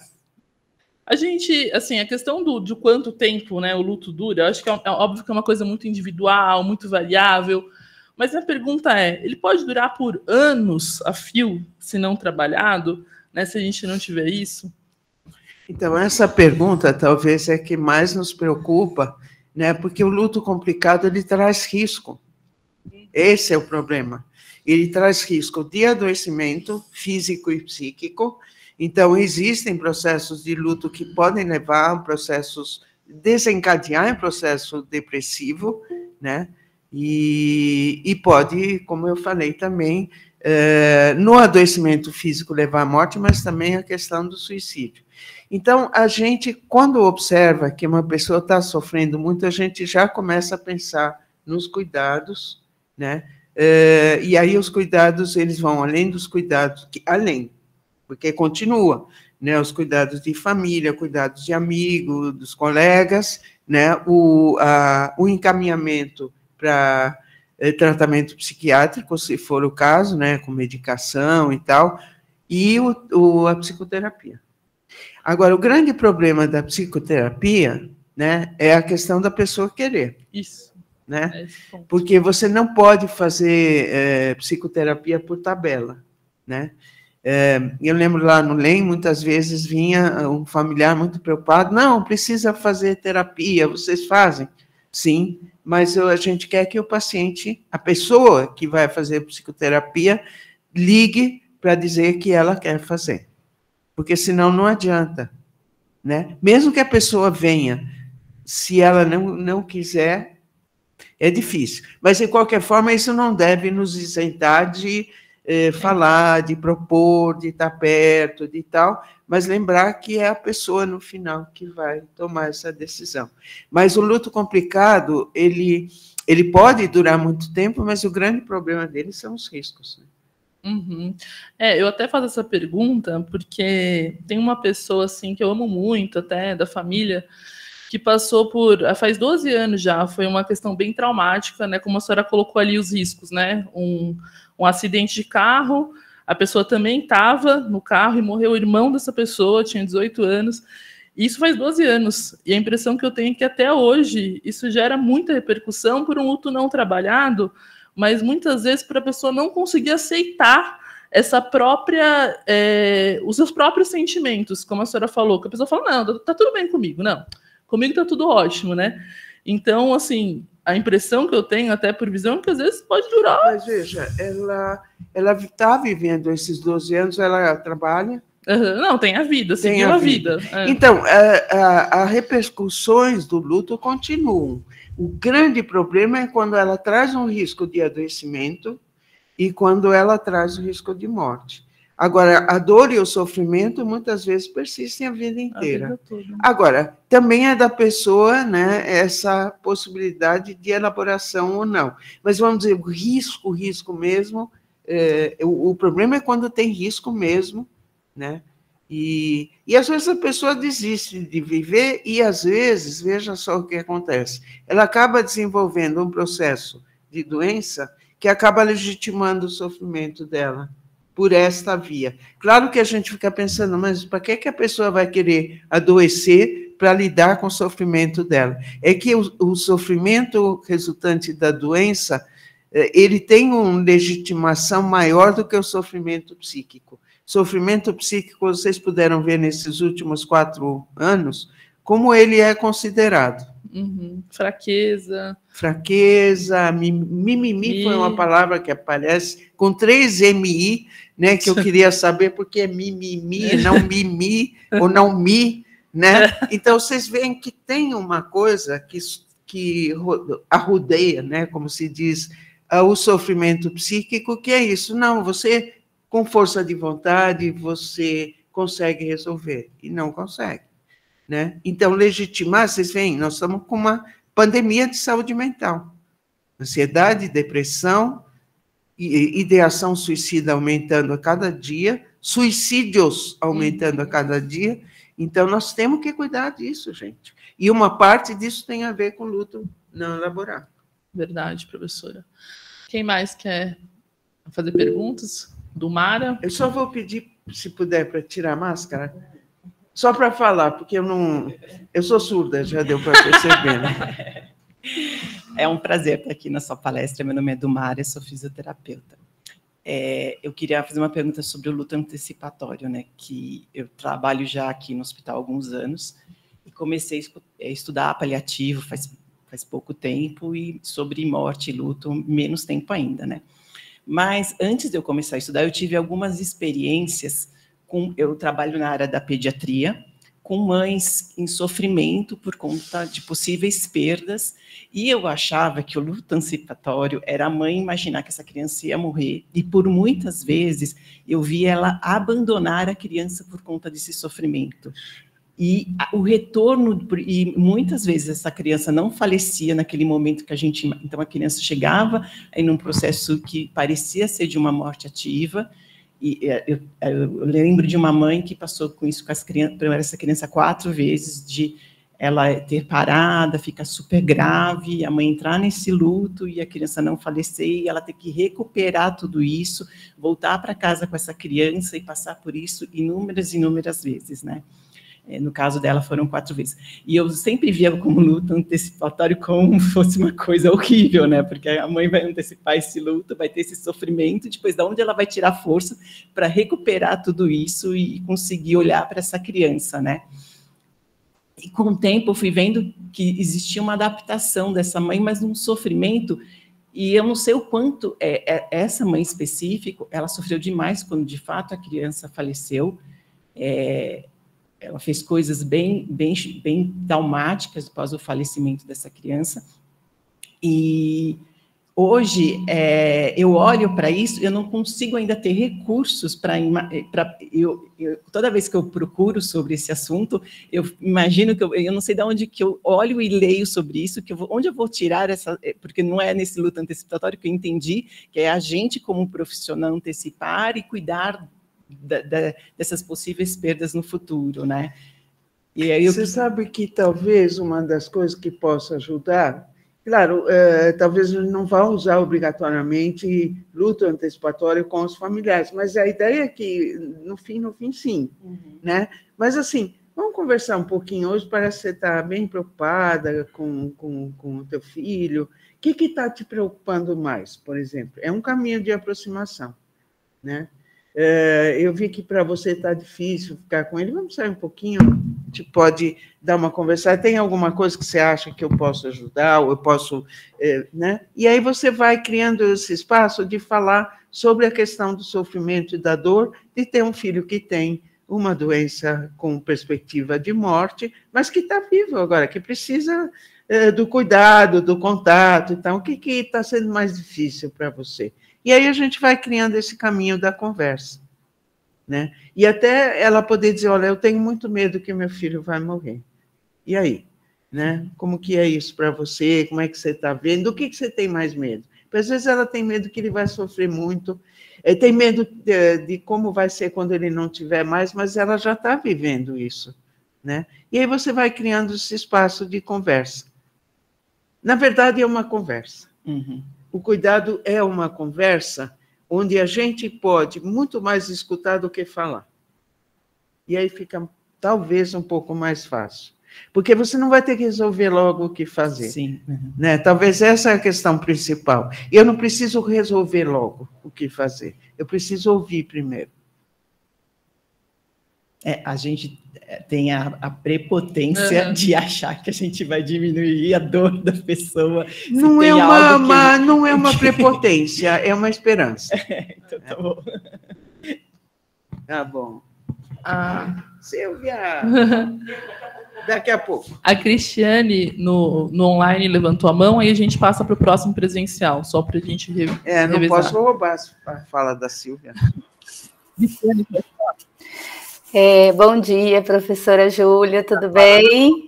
A gente, assim, a questão do, quanto tempo né, o luto dura, eu acho que é, é óbvio que é uma coisa muito individual, muito variável. Mas minha pergunta é: ele pode durar por anos a fio, se não trabalhado, né, se a gente não tiver isso? Então, essa pergunta talvez é que mais nos preocupa, né, porque o luto complicado ele traz risco. Esse é o problema. Ele traz risco de adoecimento físico e psíquico. Então, existem processos de luto que podem levar a processos, desencadear em processo depressivo, né? E, e pode, como eu falei também, é, no adoecimento físico levar à morte, mas também a questão do suicídio. Então, a gente, quando observa que uma pessoa está sofrendo muito, a gente já começa a pensar nos cuidados, né? É, e aí os cuidados, eles vão além dos cuidados, que, além, porque continua, né? Os cuidados de família, cuidados de amigo, dos colegas, né? O, a, o encaminhamento para eh, tratamento psiquiátrico, se for o caso, né, com medicação e tal, e o, o, a psicoterapia. Agora, o grande problema da psicoterapia, né, é a questão da pessoa querer. Isso. Né? É Porque você não pode fazer é, psicoterapia por tabela, né? É, eu lembro lá no LEM, muitas vezes vinha um familiar muito preocupado, não, precisa fazer terapia, vocês fazem? Sim, mas a gente quer que o paciente, a pessoa que vai fazer psicoterapia, ligue para dizer que ela quer fazer. Porque senão não adianta. Né? Mesmo que a pessoa venha, se ela não, não quiser, é difícil. Mas, de qualquer forma, isso não deve nos isentar de eh, uhum. falar, de propor, de estar perto, de tal, mas lembrar que é a pessoa no final que vai tomar essa decisão. Mas o luto complicado, ele, ele pode durar muito tempo, mas o grande problema dele são os riscos. Né? Uhum. É, eu até faço essa pergunta porque tem uma pessoa assim que eu amo muito, até da família, que passou por. Ah, faz 12 anos já, foi uma questão bem traumática, né? Como a senhora colocou ali os riscos, né? Um, um acidente de carro, a pessoa também estava no carro e morreu o irmão dessa pessoa, tinha 18 anos. Isso faz 12 anos, e a impressão que eu tenho é que até hoje isso gera muita repercussão por um luto não trabalhado, mas muitas vezes para a pessoa não conseguir aceitar essa própria, é, os seus próprios sentimentos, como a senhora falou, que a pessoa fala, não, tá tudo bem comigo, não, Comigo tá tudo ótimo, né? Então, assim, a impressão que eu tenho, até por visão, é que às vezes pode durar. Mas veja, ela ela está vivendo esses 12 anos, ela trabalha. Uhum, não, tem a vida, tem seguiu a vida. vida. É. Então, as repercussões do luto continuam. O grande problema é quando ela traz um risco de adoecimento e quando ela traz o risco de morte. Agora, a dor e o sofrimento muitas vezes persistem a vida inteira. A vida Agora, também é da pessoa né, essa possibilidade de elaboração ou não. Mas vamos dizer, o risco, o risco mesmo, é, o, o, problema é quando tem risco mesmo, né? E, e às vezes a pessoa desiste de viver e às vezes, veja só o que acontece, ela acaba desenvolvendo um processo de doença que acaba legitimando o sofrimento dela por esta via. Claro que a gente fica pensando, mas para que, que a pessoa vai querer adoecer para lidar com o sofrimento dela? É que o, o sofrimento resultante da doença, é, ele tem uma legitimação maior do que o sofrimento psíquico. Sofrimento psíquico, vocês puderam ver nesses últimos quatro anos, como ele é considerado. Uhum. Fraqueza. Fraqueza, mimimi Mi. foi uma palavra que aparece com três MI, né? Que eu queria saber porque é mimimi, é. não mimi ou não mi, né? É. Então vocês veem que tem uma coisa que, que arrudeia, né? Como se diz, ah, o sofrimento psíquico, que é isso. Não, você, com força de vontade, você consegue resolver, e não consegue. Né? Então, legitimar, vocês veem, nós estamos com uma pandemia de saúde mental. Ansiedade, depressão, ideação suicida aumentando a cada dia, suicídios aumentando a cada dia. Então, nós temos que cuidar disso, gente. E uma parte disso tem a ver com luto não elaborado. Verdade, professora. Quem mais quer fazer perguntas? Do Mara? Eu só vou pedir, se puder, para tirar a máscara. Só para falar, porque eu não. Eu sou surda, já deu para perceber. Né? É um prazer estar aqui na sua palestra. Meu nome é Dumara, sou fisioterapeuta. É, eu queria fazer uma pergunta sobre o luto antecipatório, né? Que eu trabalho já aqui no hospital há alguns anos e comecei a é, estudar paliativo faz, faz pouco tempo e sobre morte e luto menos tempo ainda, né? Mas antes de eu começar a estudar, eu tive algumas experiências com, eu trabalho na área da pediatria, com mães em sofrimento por conta de possíveis perdas, e eu achava que o luto antecipatório era a mãe imaginar que essa criança ia morrer, e por muitas vezes eu vi ela abandonar a criança por conta desse sofrimento. E o retorno, e muitas vezes essa criança não falecia naquele momento que a gente. Então a criança chegava em um processo que parecia ser de uma morte ativa, e é, eu, é, eu, lembro de uma mãe que passou com isso com as crianças, essa criança quatro vezes, de ela ter parada, ficar super grave, a mãe entrar nesse luto e a criança não falecer, e ela ter que recuperar tudo isso, voltar para casa com essa criança e passar por isso inúmeras, inúmeras vezes, né? É, no caso dela, foram quatro vezes. E eu sempre via como luto antecipatório como fosse uma coisa horrível, né? Porque a mãe vai antecipar esse luto, vai ter esse sofrimento, depois de onde ela vai tirar força para recuperar tudo isso e conseguir olhar para essa criança, né? E com o tempo eu fui vendo que existia uma adaptação dessa mãe, mas num sofrimento e eu não sei o quanto é, é, essa mãe específico, ela sofreu demais quando de fato a criança faleceu. É, ela fez coisas bem, bem, bem traumáticas após o falecimento dessa criança. E hoje é, eu olho para isso, eu não consigo ainda ter recursos para eu, eu, toda vez que eu procuro sobre esse assunto, eu imagino que eu, eu não sei de onde que eu olho e leio sobre isso, que eu vou, onde eu vou tirar essa, é, porque não é nesse luto antecipatório que eu entendi que é a gente como profissional antecipar e cuidar da, da, dessas possíveis perdas no futuro, né? E aí Você eu... sabe que talvez uma das coisas que possa ajudar, claro, é, talvez não vá usar obrigatoriamente luto antecipatório com os familiares, mas a ideia é que no fim, no fim, sim, uhum. né? Mas assim, Vamos conversar um pouquinho hoje. Parece que você está bem preocupada com, com, com o teu filho. O que está te preocupando mais, por exemplo? É um caminho de aproximação, né? É, eu vi que para você está difícil ficar com ele, vamos sair um pouquinho, a gente pode dar uma conversada. Tem alguma coisa que você acha que eu posso ajudar, ou eu posso. É, né? E aí você vai criando esse espaço de falar sobre a questão do sofrimento e da dor de ter um filho que tem uma doença com perspectiva de morte, mas que está vivo agora, que precisa é, do cuidado, do contato. Então, o que está sendo mais difícil para você? E aí a gente vai criando esse caminho da conversa. Né? E até ela poder dizer, olha, eu tenho muito medo que meu filho vai morrer. E aí? Né? Como que é isso para você? Como é que você está vendo? Do que, que você tem mais medo? Porque às vezes ela tem medo que ele vai sofrer muito, é, tem medo de, de como vai ser quando ele não tiver mais, mas ela já está vivendo isso. Né? E aí você vai criando esse espaço de conversa. Na verdade, é uma conversa. Uhum o cuidado é uma conversa onde a gente pode muito mais escutar do que falar. E aí fica talvez um pouco mais fácil. Porque você não vai ter que resolver logo o que fazer. Sim. Né? Talvez essa é a questão principal. Eu não preciso resolver logo o que fazer. Eu preciso ouvir primeiro é, a gente é, tem a, a prepotência uhum. de achar que a gente vai diminuir a dor da pessoa. É não é uma, uma que... não é uma prepotência, é uma esperança. É, então tá é. bom. Tá bom. Ah, Silvia! Daqui a pouco. A Cristiane no, no online levantou a mão, aí a gente passa para o próximo presencial, só para a gente ver É, não posso roubar a fala da Silvia. Cristiane, É, bom dia, professora Júlia, tudo bem?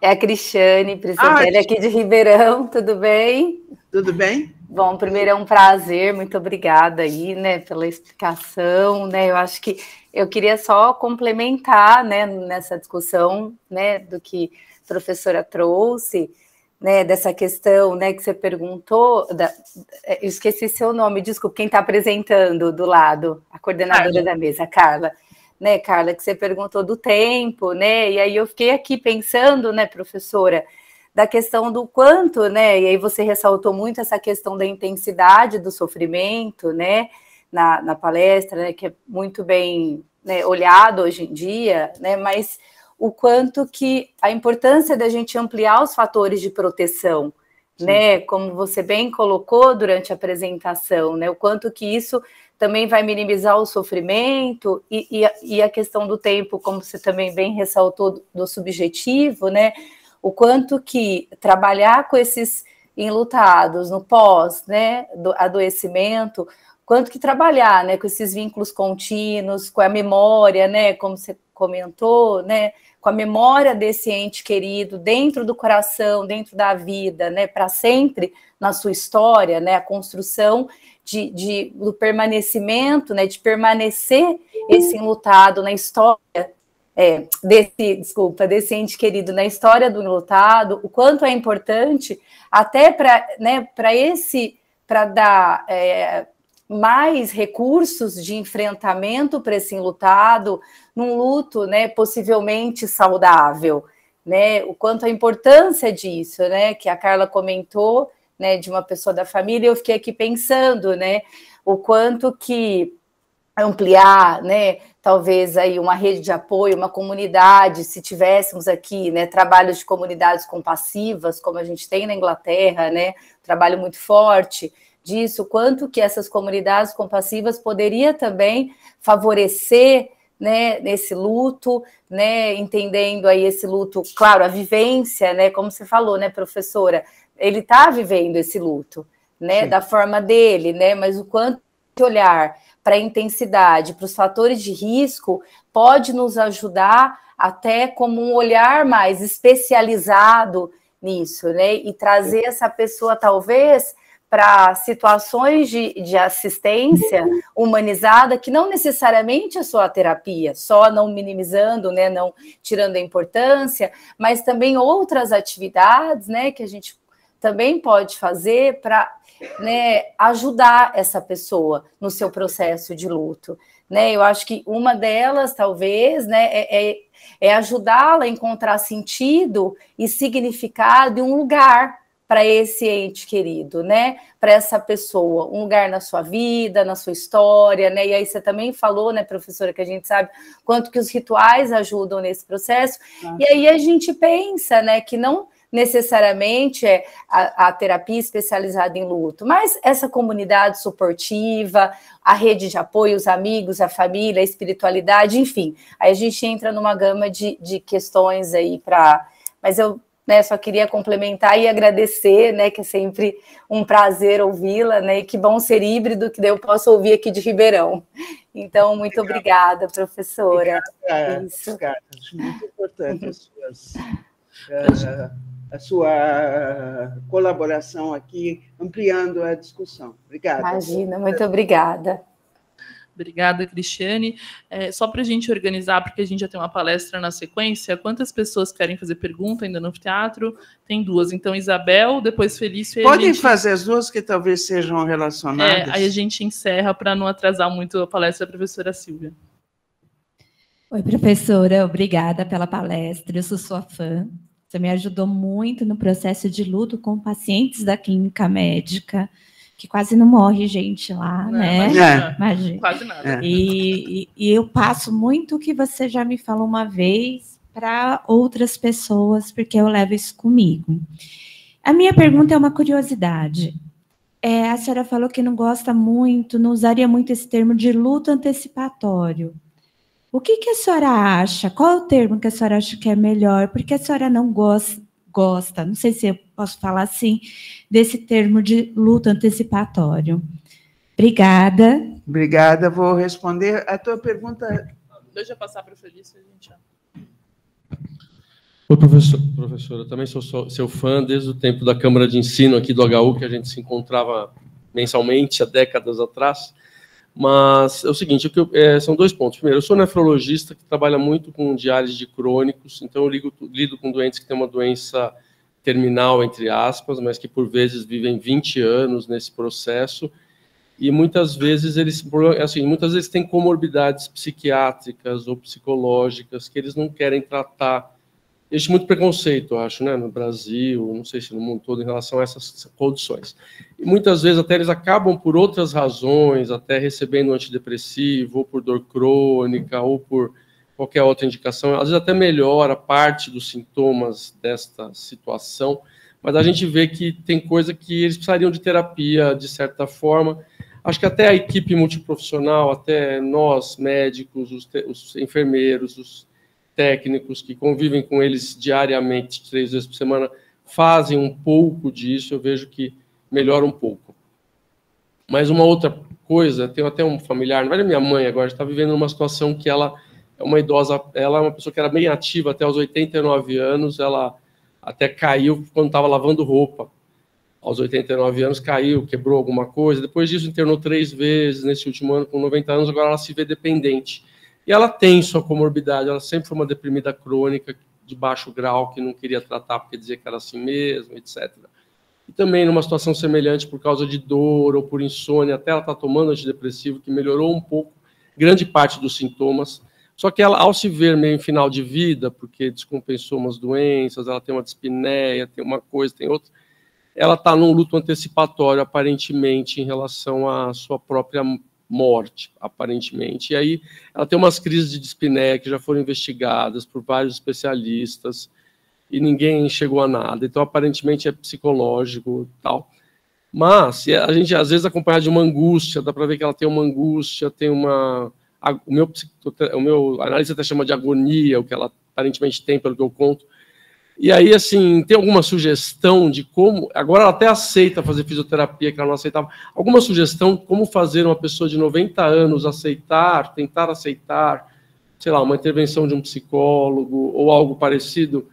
É a Cristiane Prisantelli, ah, aqui de Ribeirão, tudo bem? Tudo bem? Bom, primeiro é um prazer, muito obrigada aí, né, pela explicação, né, eu acho que eu queria só complementar, né, nessa discussão, né, do que a professora trouxe, né, dessa questão né, que você perguntou, da, é, eu esqueci seu nome, desculpa, quem está apresentando do lado, a coordenadora da mesa, Carla. Né, Carla, que você perguntou do tempo, né? E aí eu fiquei aqui pensando, né, professora, da questão do quanto, né? E aí você ressaltou muito essa questão da intensidade do sofrimento, né? Na, na palestra, né, que é muito bem né, olhado hoje em dia, né? Mas o quanto que a importância da gente ampliar os fatores de proteção, Sim. né? Como você bem colocou durante a apresentação, né? O quanto que isso também vai minimizar o sofrimento e, e, a, e a questão do tempo, como você também bem ressaltou, do, do subjetivo, né? O quanto que trabalhar com esses enlutados no pós, né, do adoecimento, quanto que trabalhar, né, com esses vínculos contínuos, com a memória, né, como você comentou, né, com a memória desse ente querido dentro do coração, dentro da vida, né, para sempre na sua história, né, a construção de, de, do permanecimento, né, de permanecer esse enlutado na história é, desse, desculpa, desse ente querido na história do enlutado, o quanto é importante até para né, para esse, para dar é, mais recursos de enfrentamento para esse enlutado num luto, né, possivelmente saudável, né? O quanto a importância disso, né, que a Carla comentou, né, de uma pessoa da família, eu fiquei aqui pensando, né, o quanto que ampliar, né, talvez aí uma rede de apoio, uma comunidade, se tivéssemos aqui, né, trabalhos de comunidades compassivas, como a gente tem na Inglaterra, né, trabalho muito forte, disso, quanto que essas comunidades compassivas poderia também favorecer né, nesse luto, né, entendendo aí esse luto, claro, a vivência, né, como você falou, né, professora, ele está vivendo esse luto, né, Sim. da forma dele, né, mas o quanto olhar para a intensidade, para os fatores de risco, pode nos ajudar até como um olhar mais especializado nisso, né, e trazer essa pessoa talvez para situações de, de assistência humanizada que não necessariamente é só a terapia, só não minimizando, né, não tirando a importância, mas também outras atividades, né, que a gente também pode fazer para né, ajudar essa pessoa no seu processo de luto. Né? Eu acho que uma delas, talvez, né, é, é, é ajudá-la a encontrar sentido e significado em um lugar para esse ente querido, né? Para essa pessoa, um lugar na sua vida, na sua história, né? E aí você também falou, né, professora, que a gente sabe quanto que os rituais ajudam nesse processo. Nossa. Tá. E aí a gente pensa, né, que não necessariamente é a, a, terapia especializada em luto, mas essa comunidade suportiva, a rede de apoio, os amigos, a família, a espiritualidade, enfim. Aí a gente entra numa gama de, de questões aí para. Mas eu né? Só queria complementar e agradecer, né? Que é sempre um prazer ouvi-la, né? E que bom ser híbrido, que daí eu posso ouvir aqui de Ribeirão. Então, muito obrigado. obrigada, professora. Obrigada, é Isso. Obrigada. Muito importante as suas, uh, a sua colaboração aqui, ampliando a discussão. Obrigada. Imagina, muito obrigada. Obrigada, Cristiane. É, só para a gente organizar, porque a gente já tem uma palestra na sequência, quantas pessoas querem fazer pergunta ainda no teatro? Tem duas. Então, Isabel, depois Felício. Podem gente... fazer as duas que talvez sejam relacionadas. É, aí a gente encerra para não atrasar muito a palestra da professora Silvia. Oi, professora, obrigada pela palestra. Eu sou sua fã. Você me ajudou muito no processo de luto com pacientes da clínica médica que quase não morre gente lá, não, né? Imagina. É. imagina. Quase nada. É. E, e, e, eu passo muito o que você já me falou uma vez para outras pessoas, porque eu levo isso comigo. A minha pergunta é uma curiosidade. É, a senhora falou que não gosta muito, não usaria muito esse termo de luto antecipatório. O que, que a senhora acha? Qual é o termo que a senhora acha que é melhor? Porque a senhora não gosta, gosta, não sei se eu posso falar assim, desse termo de luto antecipatório. Obrigada. Obrigada. Vou responder a tua pergunta. Deixa eu passar para o Felício, gente. Oi, professor, professora, também sou, seu fã desde o tempo da Câmara de Ensino aqui do HU, que a gente se encontrava mensalmente há décadas atrás. Mas é o seguinte, eu, é, são dois pontos. Primeiro, eu sou nefrologista que trabalha muito com diários de crônicos, então eu ligo, lido com doentes que têm uma doença terminal, entre aspas, mas que por vezes vivem 20 anos nesse processo e muitas vezes eles assim muitas vezes têm comorbidades psiquiátricas ou psicológicas que eles não querem tratar existe muito preconceito acho né no Brasil não sei se no mundo todo em relação a essas condições e muitas vezes até eles acabam por outras razões até recebendo antidepressivo ou por dor crônica ou por qualquer outra indicação, às vezes até melhora parte dos sintomas desta situação, mas a gente vê que tem coisa que eles precisariam de terapia de certa forma. Acho que até a equipe multiprofissional, até nós, médicos, os, os enfermeiros, os técnicos que convivem com eles diariamente, três vezes por semana, fazem um pouco disso, eu vejo que melhora um pouco. Mas uma outra coisa, tenho até um familiar, não é minha mãe agora, está vivendo uma situação que ela é uma idosa, ela é uma pessoa que era bem ativa até os 89 anos, ela até caiu quando estava lavando roupa. Aos 89 anos caiu, quebrou alguma coisa. Depois disso, internou três vezes nesse último ano, com 90 anos, agora ela se vê dependente. E ela tem sua comorbidade, ela sempre foi uma deprimida crônica, de baixo grau, que não queria tratar porque dizia que era assim mesmo, etc. E também numa situação semelhante, por causa de dor ou por insônia, até ela está tomando antidepressivo, que melhorou um pouco grande parte dos sintomas, só que ela, ao se ver meio em final de vida, porque descompensou umas doenças, ela tem uma dispneia, tem uma coisa, tem outra, ela está num luto antecipatório, aparentemente, em relação à sua própria morte, aparentemente. E aí ela tem umas crises de dispneia que já foram investigadas por vários especialistas e ninguém chegou a nada. Então, aparentemente, é psicológico e tal. Mas a gente, às vezes, acompanha de uma angústia, dá para ver que ela tem uma angústia, tem uma o meu, o meu analista chama de agonia, o que ela aparentemente tem, pelo que eu conto. E aí, assim, tem alguma sugestão de como. Agora ela até aceita fazer fisioterapia, que ela não aceitava. Alguma sugestão de como fazer uma pessoa de 90 anos aceitar, tentar aceitar, sei lá, uma intervenção de um psicólogo ou algo parecido?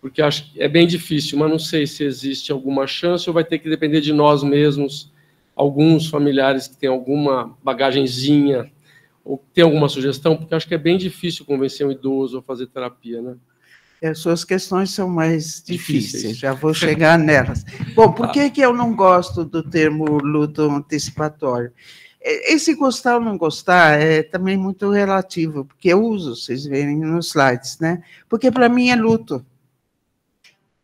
Porque acho que é bem difícil, mas não sei se existe alguma chance ou vai ter que depender de nós mesmos, alguns familiares que têm alguma bagagenzinha ou tem alguma sugestão? Porque acho que é bem difícil convencer um idoso a fazer terapia, né? É, as suas questões são mais difíceis, difíceis. já vou chegar nelas. Bom, por tá. que, que eu não gosto do termo luto antecipatório? É, esse gostar ou não gostar é também muito relativo, porque eu uso, vocês verem nos slides, né? Porque para mim é luto.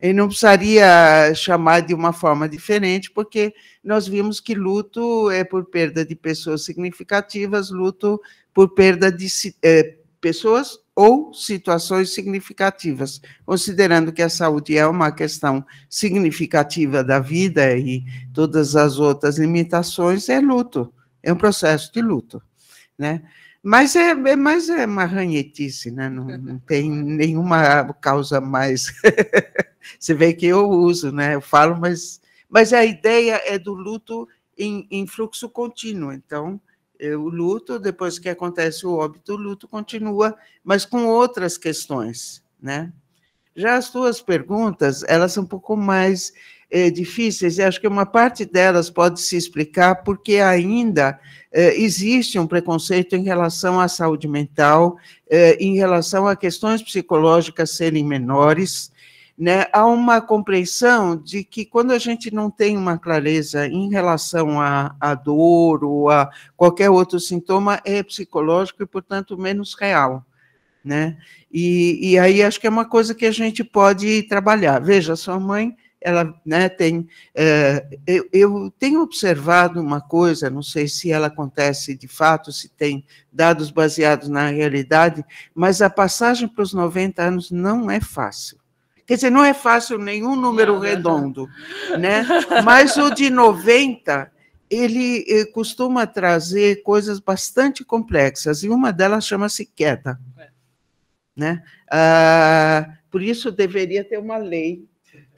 E não precisaria chamar de uma forma diferente, porque nós vimos que luto é por perda de pessoas significativas, luto por perda de é, pessoas ou situações significativas, considerando que a saúde é uma questão significativa da vida e todas as outras limitações, é luto, é um processo de luto. Né? Mas é, é, mas é uma ranhetice, né? não, não tem nenhuma causa mais. Você vê que eu uso, né? eu falo, mas, mas a ideia é do luto em, em fluxo contínuo. Então, o luto, depois que acontece o óbito, o luto continua, mas com outras questões. Né? Já as tuas perguntas, elas são um pouco mais eh, difíceis, e acho que uma parte delas pode se explicar porque ainda eh, existe um preconceito em relação à saúde mental, eh, em relação a questões psicológicas serem menores. Né, há uma compreensão de que quando a gente não tem uma clareza em relação à, dor ou a qualquer outro sintoma, é psicológico e, portanto, menos real. Né? E, e aí acho que é uma coisa que a gente pode trabalhar. Veja, sua mãe ela né, tem. Eh, eu, eu, tenho observado uma coisa, não sei se ela acontece de fato, se tem dados baseados na realidade, mas a passagem para os 90 anos não é fácil. Quer dizer, não é fácil nenhum número redondo, né? mas o de 90 ele eh, costuma trazer coisas bastante complexas, e uma delas chama-se queda. É. Né? Ah, por isso deveria ter uma lei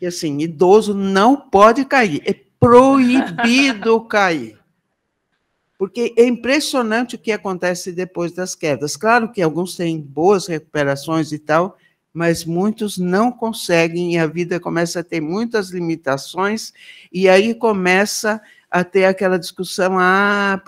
que assim, idoso não pode cair, é proibido cair. Porque é impressionante o que acontece depois das quedas. Claro que alguns têm boas recuperações e tal, mas muitos não conseguem e a vida começa a ter muitas limitações e aí começa até aquela discussão, ah,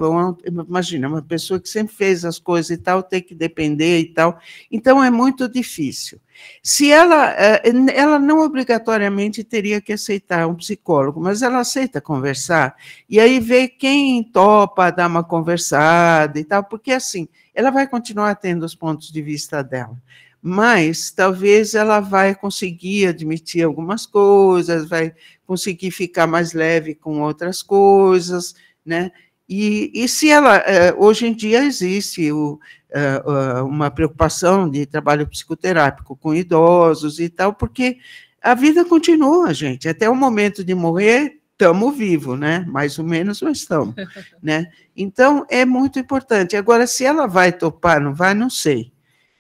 imagina, uma pessoa que sempre fez as coisas e tal, tem que depender e tal. Então, é muito difícil. Se ela, eh, ela não obrigatoriamente teria que aceitar um psicólogo, mas ela aceita conversar, e aí vê quem topa dar uma conversada e tal, porque assim, ela vai continuar tendo os pontos de vista dela mas talvez ela vai conseguir admitir algumas coisas, vai conseguir ficar mais leve com outras coisas, né? E, e se ela eh, hoje em dia existe eh, o, uma preocupação de trabalho psicoterápico com idosos e tal, porque a vida continua, gente. Até o momento de morrer, estamos vivos, né? Mais ou menos, mas estamos, né? Então, é muito importante. Agora, se ela vai topar, não vai, não sei.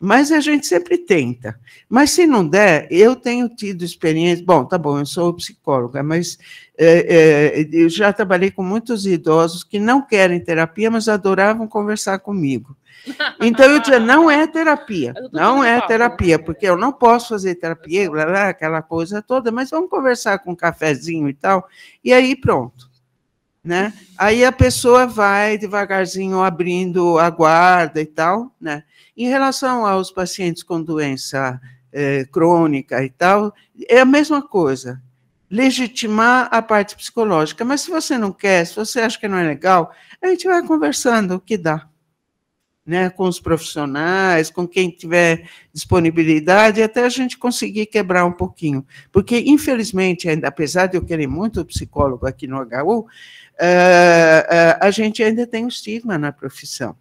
Mas a gente sempre tenta. Mas se não der, eu tenho tido experiência. Bom, tá bom, eu sou psicóloga, mas é, é, eu já trabalhei com muitos idosos que não querem terapia, mas adoravam conversar comigo. Então eu dizia, não é terapia, não é né? terapia, porque eu não posso fazer terapia, blá, blá, aquela coisa toda, mas vamos conversar com um cafezinho e tal, e aí pronto. Né? Aí a pessoa vai devagarzinho abrindo a guarda e tal, né? Em relação aos pacientes com doença eh, crônica e tal, é a mesma coisa. Legitimar a parte psicológica. Mas se você não quer, se você acha que não é legal, a gente vai conversando o que dá. Né, com os profissionais, com quem tiver disponibilidade, até a gente conseguir quebrar um pouquinho. Porque, infelizmente, ainda, apesar de eu querer muito psicólogo aqui no HU, uh, uh, eh, eh, a gente ainda tem um estigma na profissão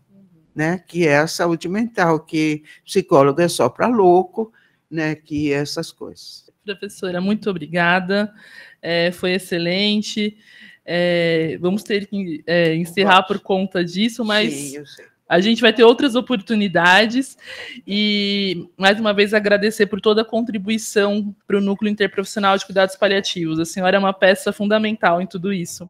né, que é a saúde mental, que psicólogo é só para louco, né, que essas coisas. Professora, muito obrigada, é, foi excelente. É, vamos ter que é, encerrar por conta disso, mas Sim, a gente vai ter outras oportunidades. E mais uma vez agradecer por toda a contribuição para o Núcleo Interprofissional de Cuidados Paliativos. A senhora é uma peça fundamental em tudo isso.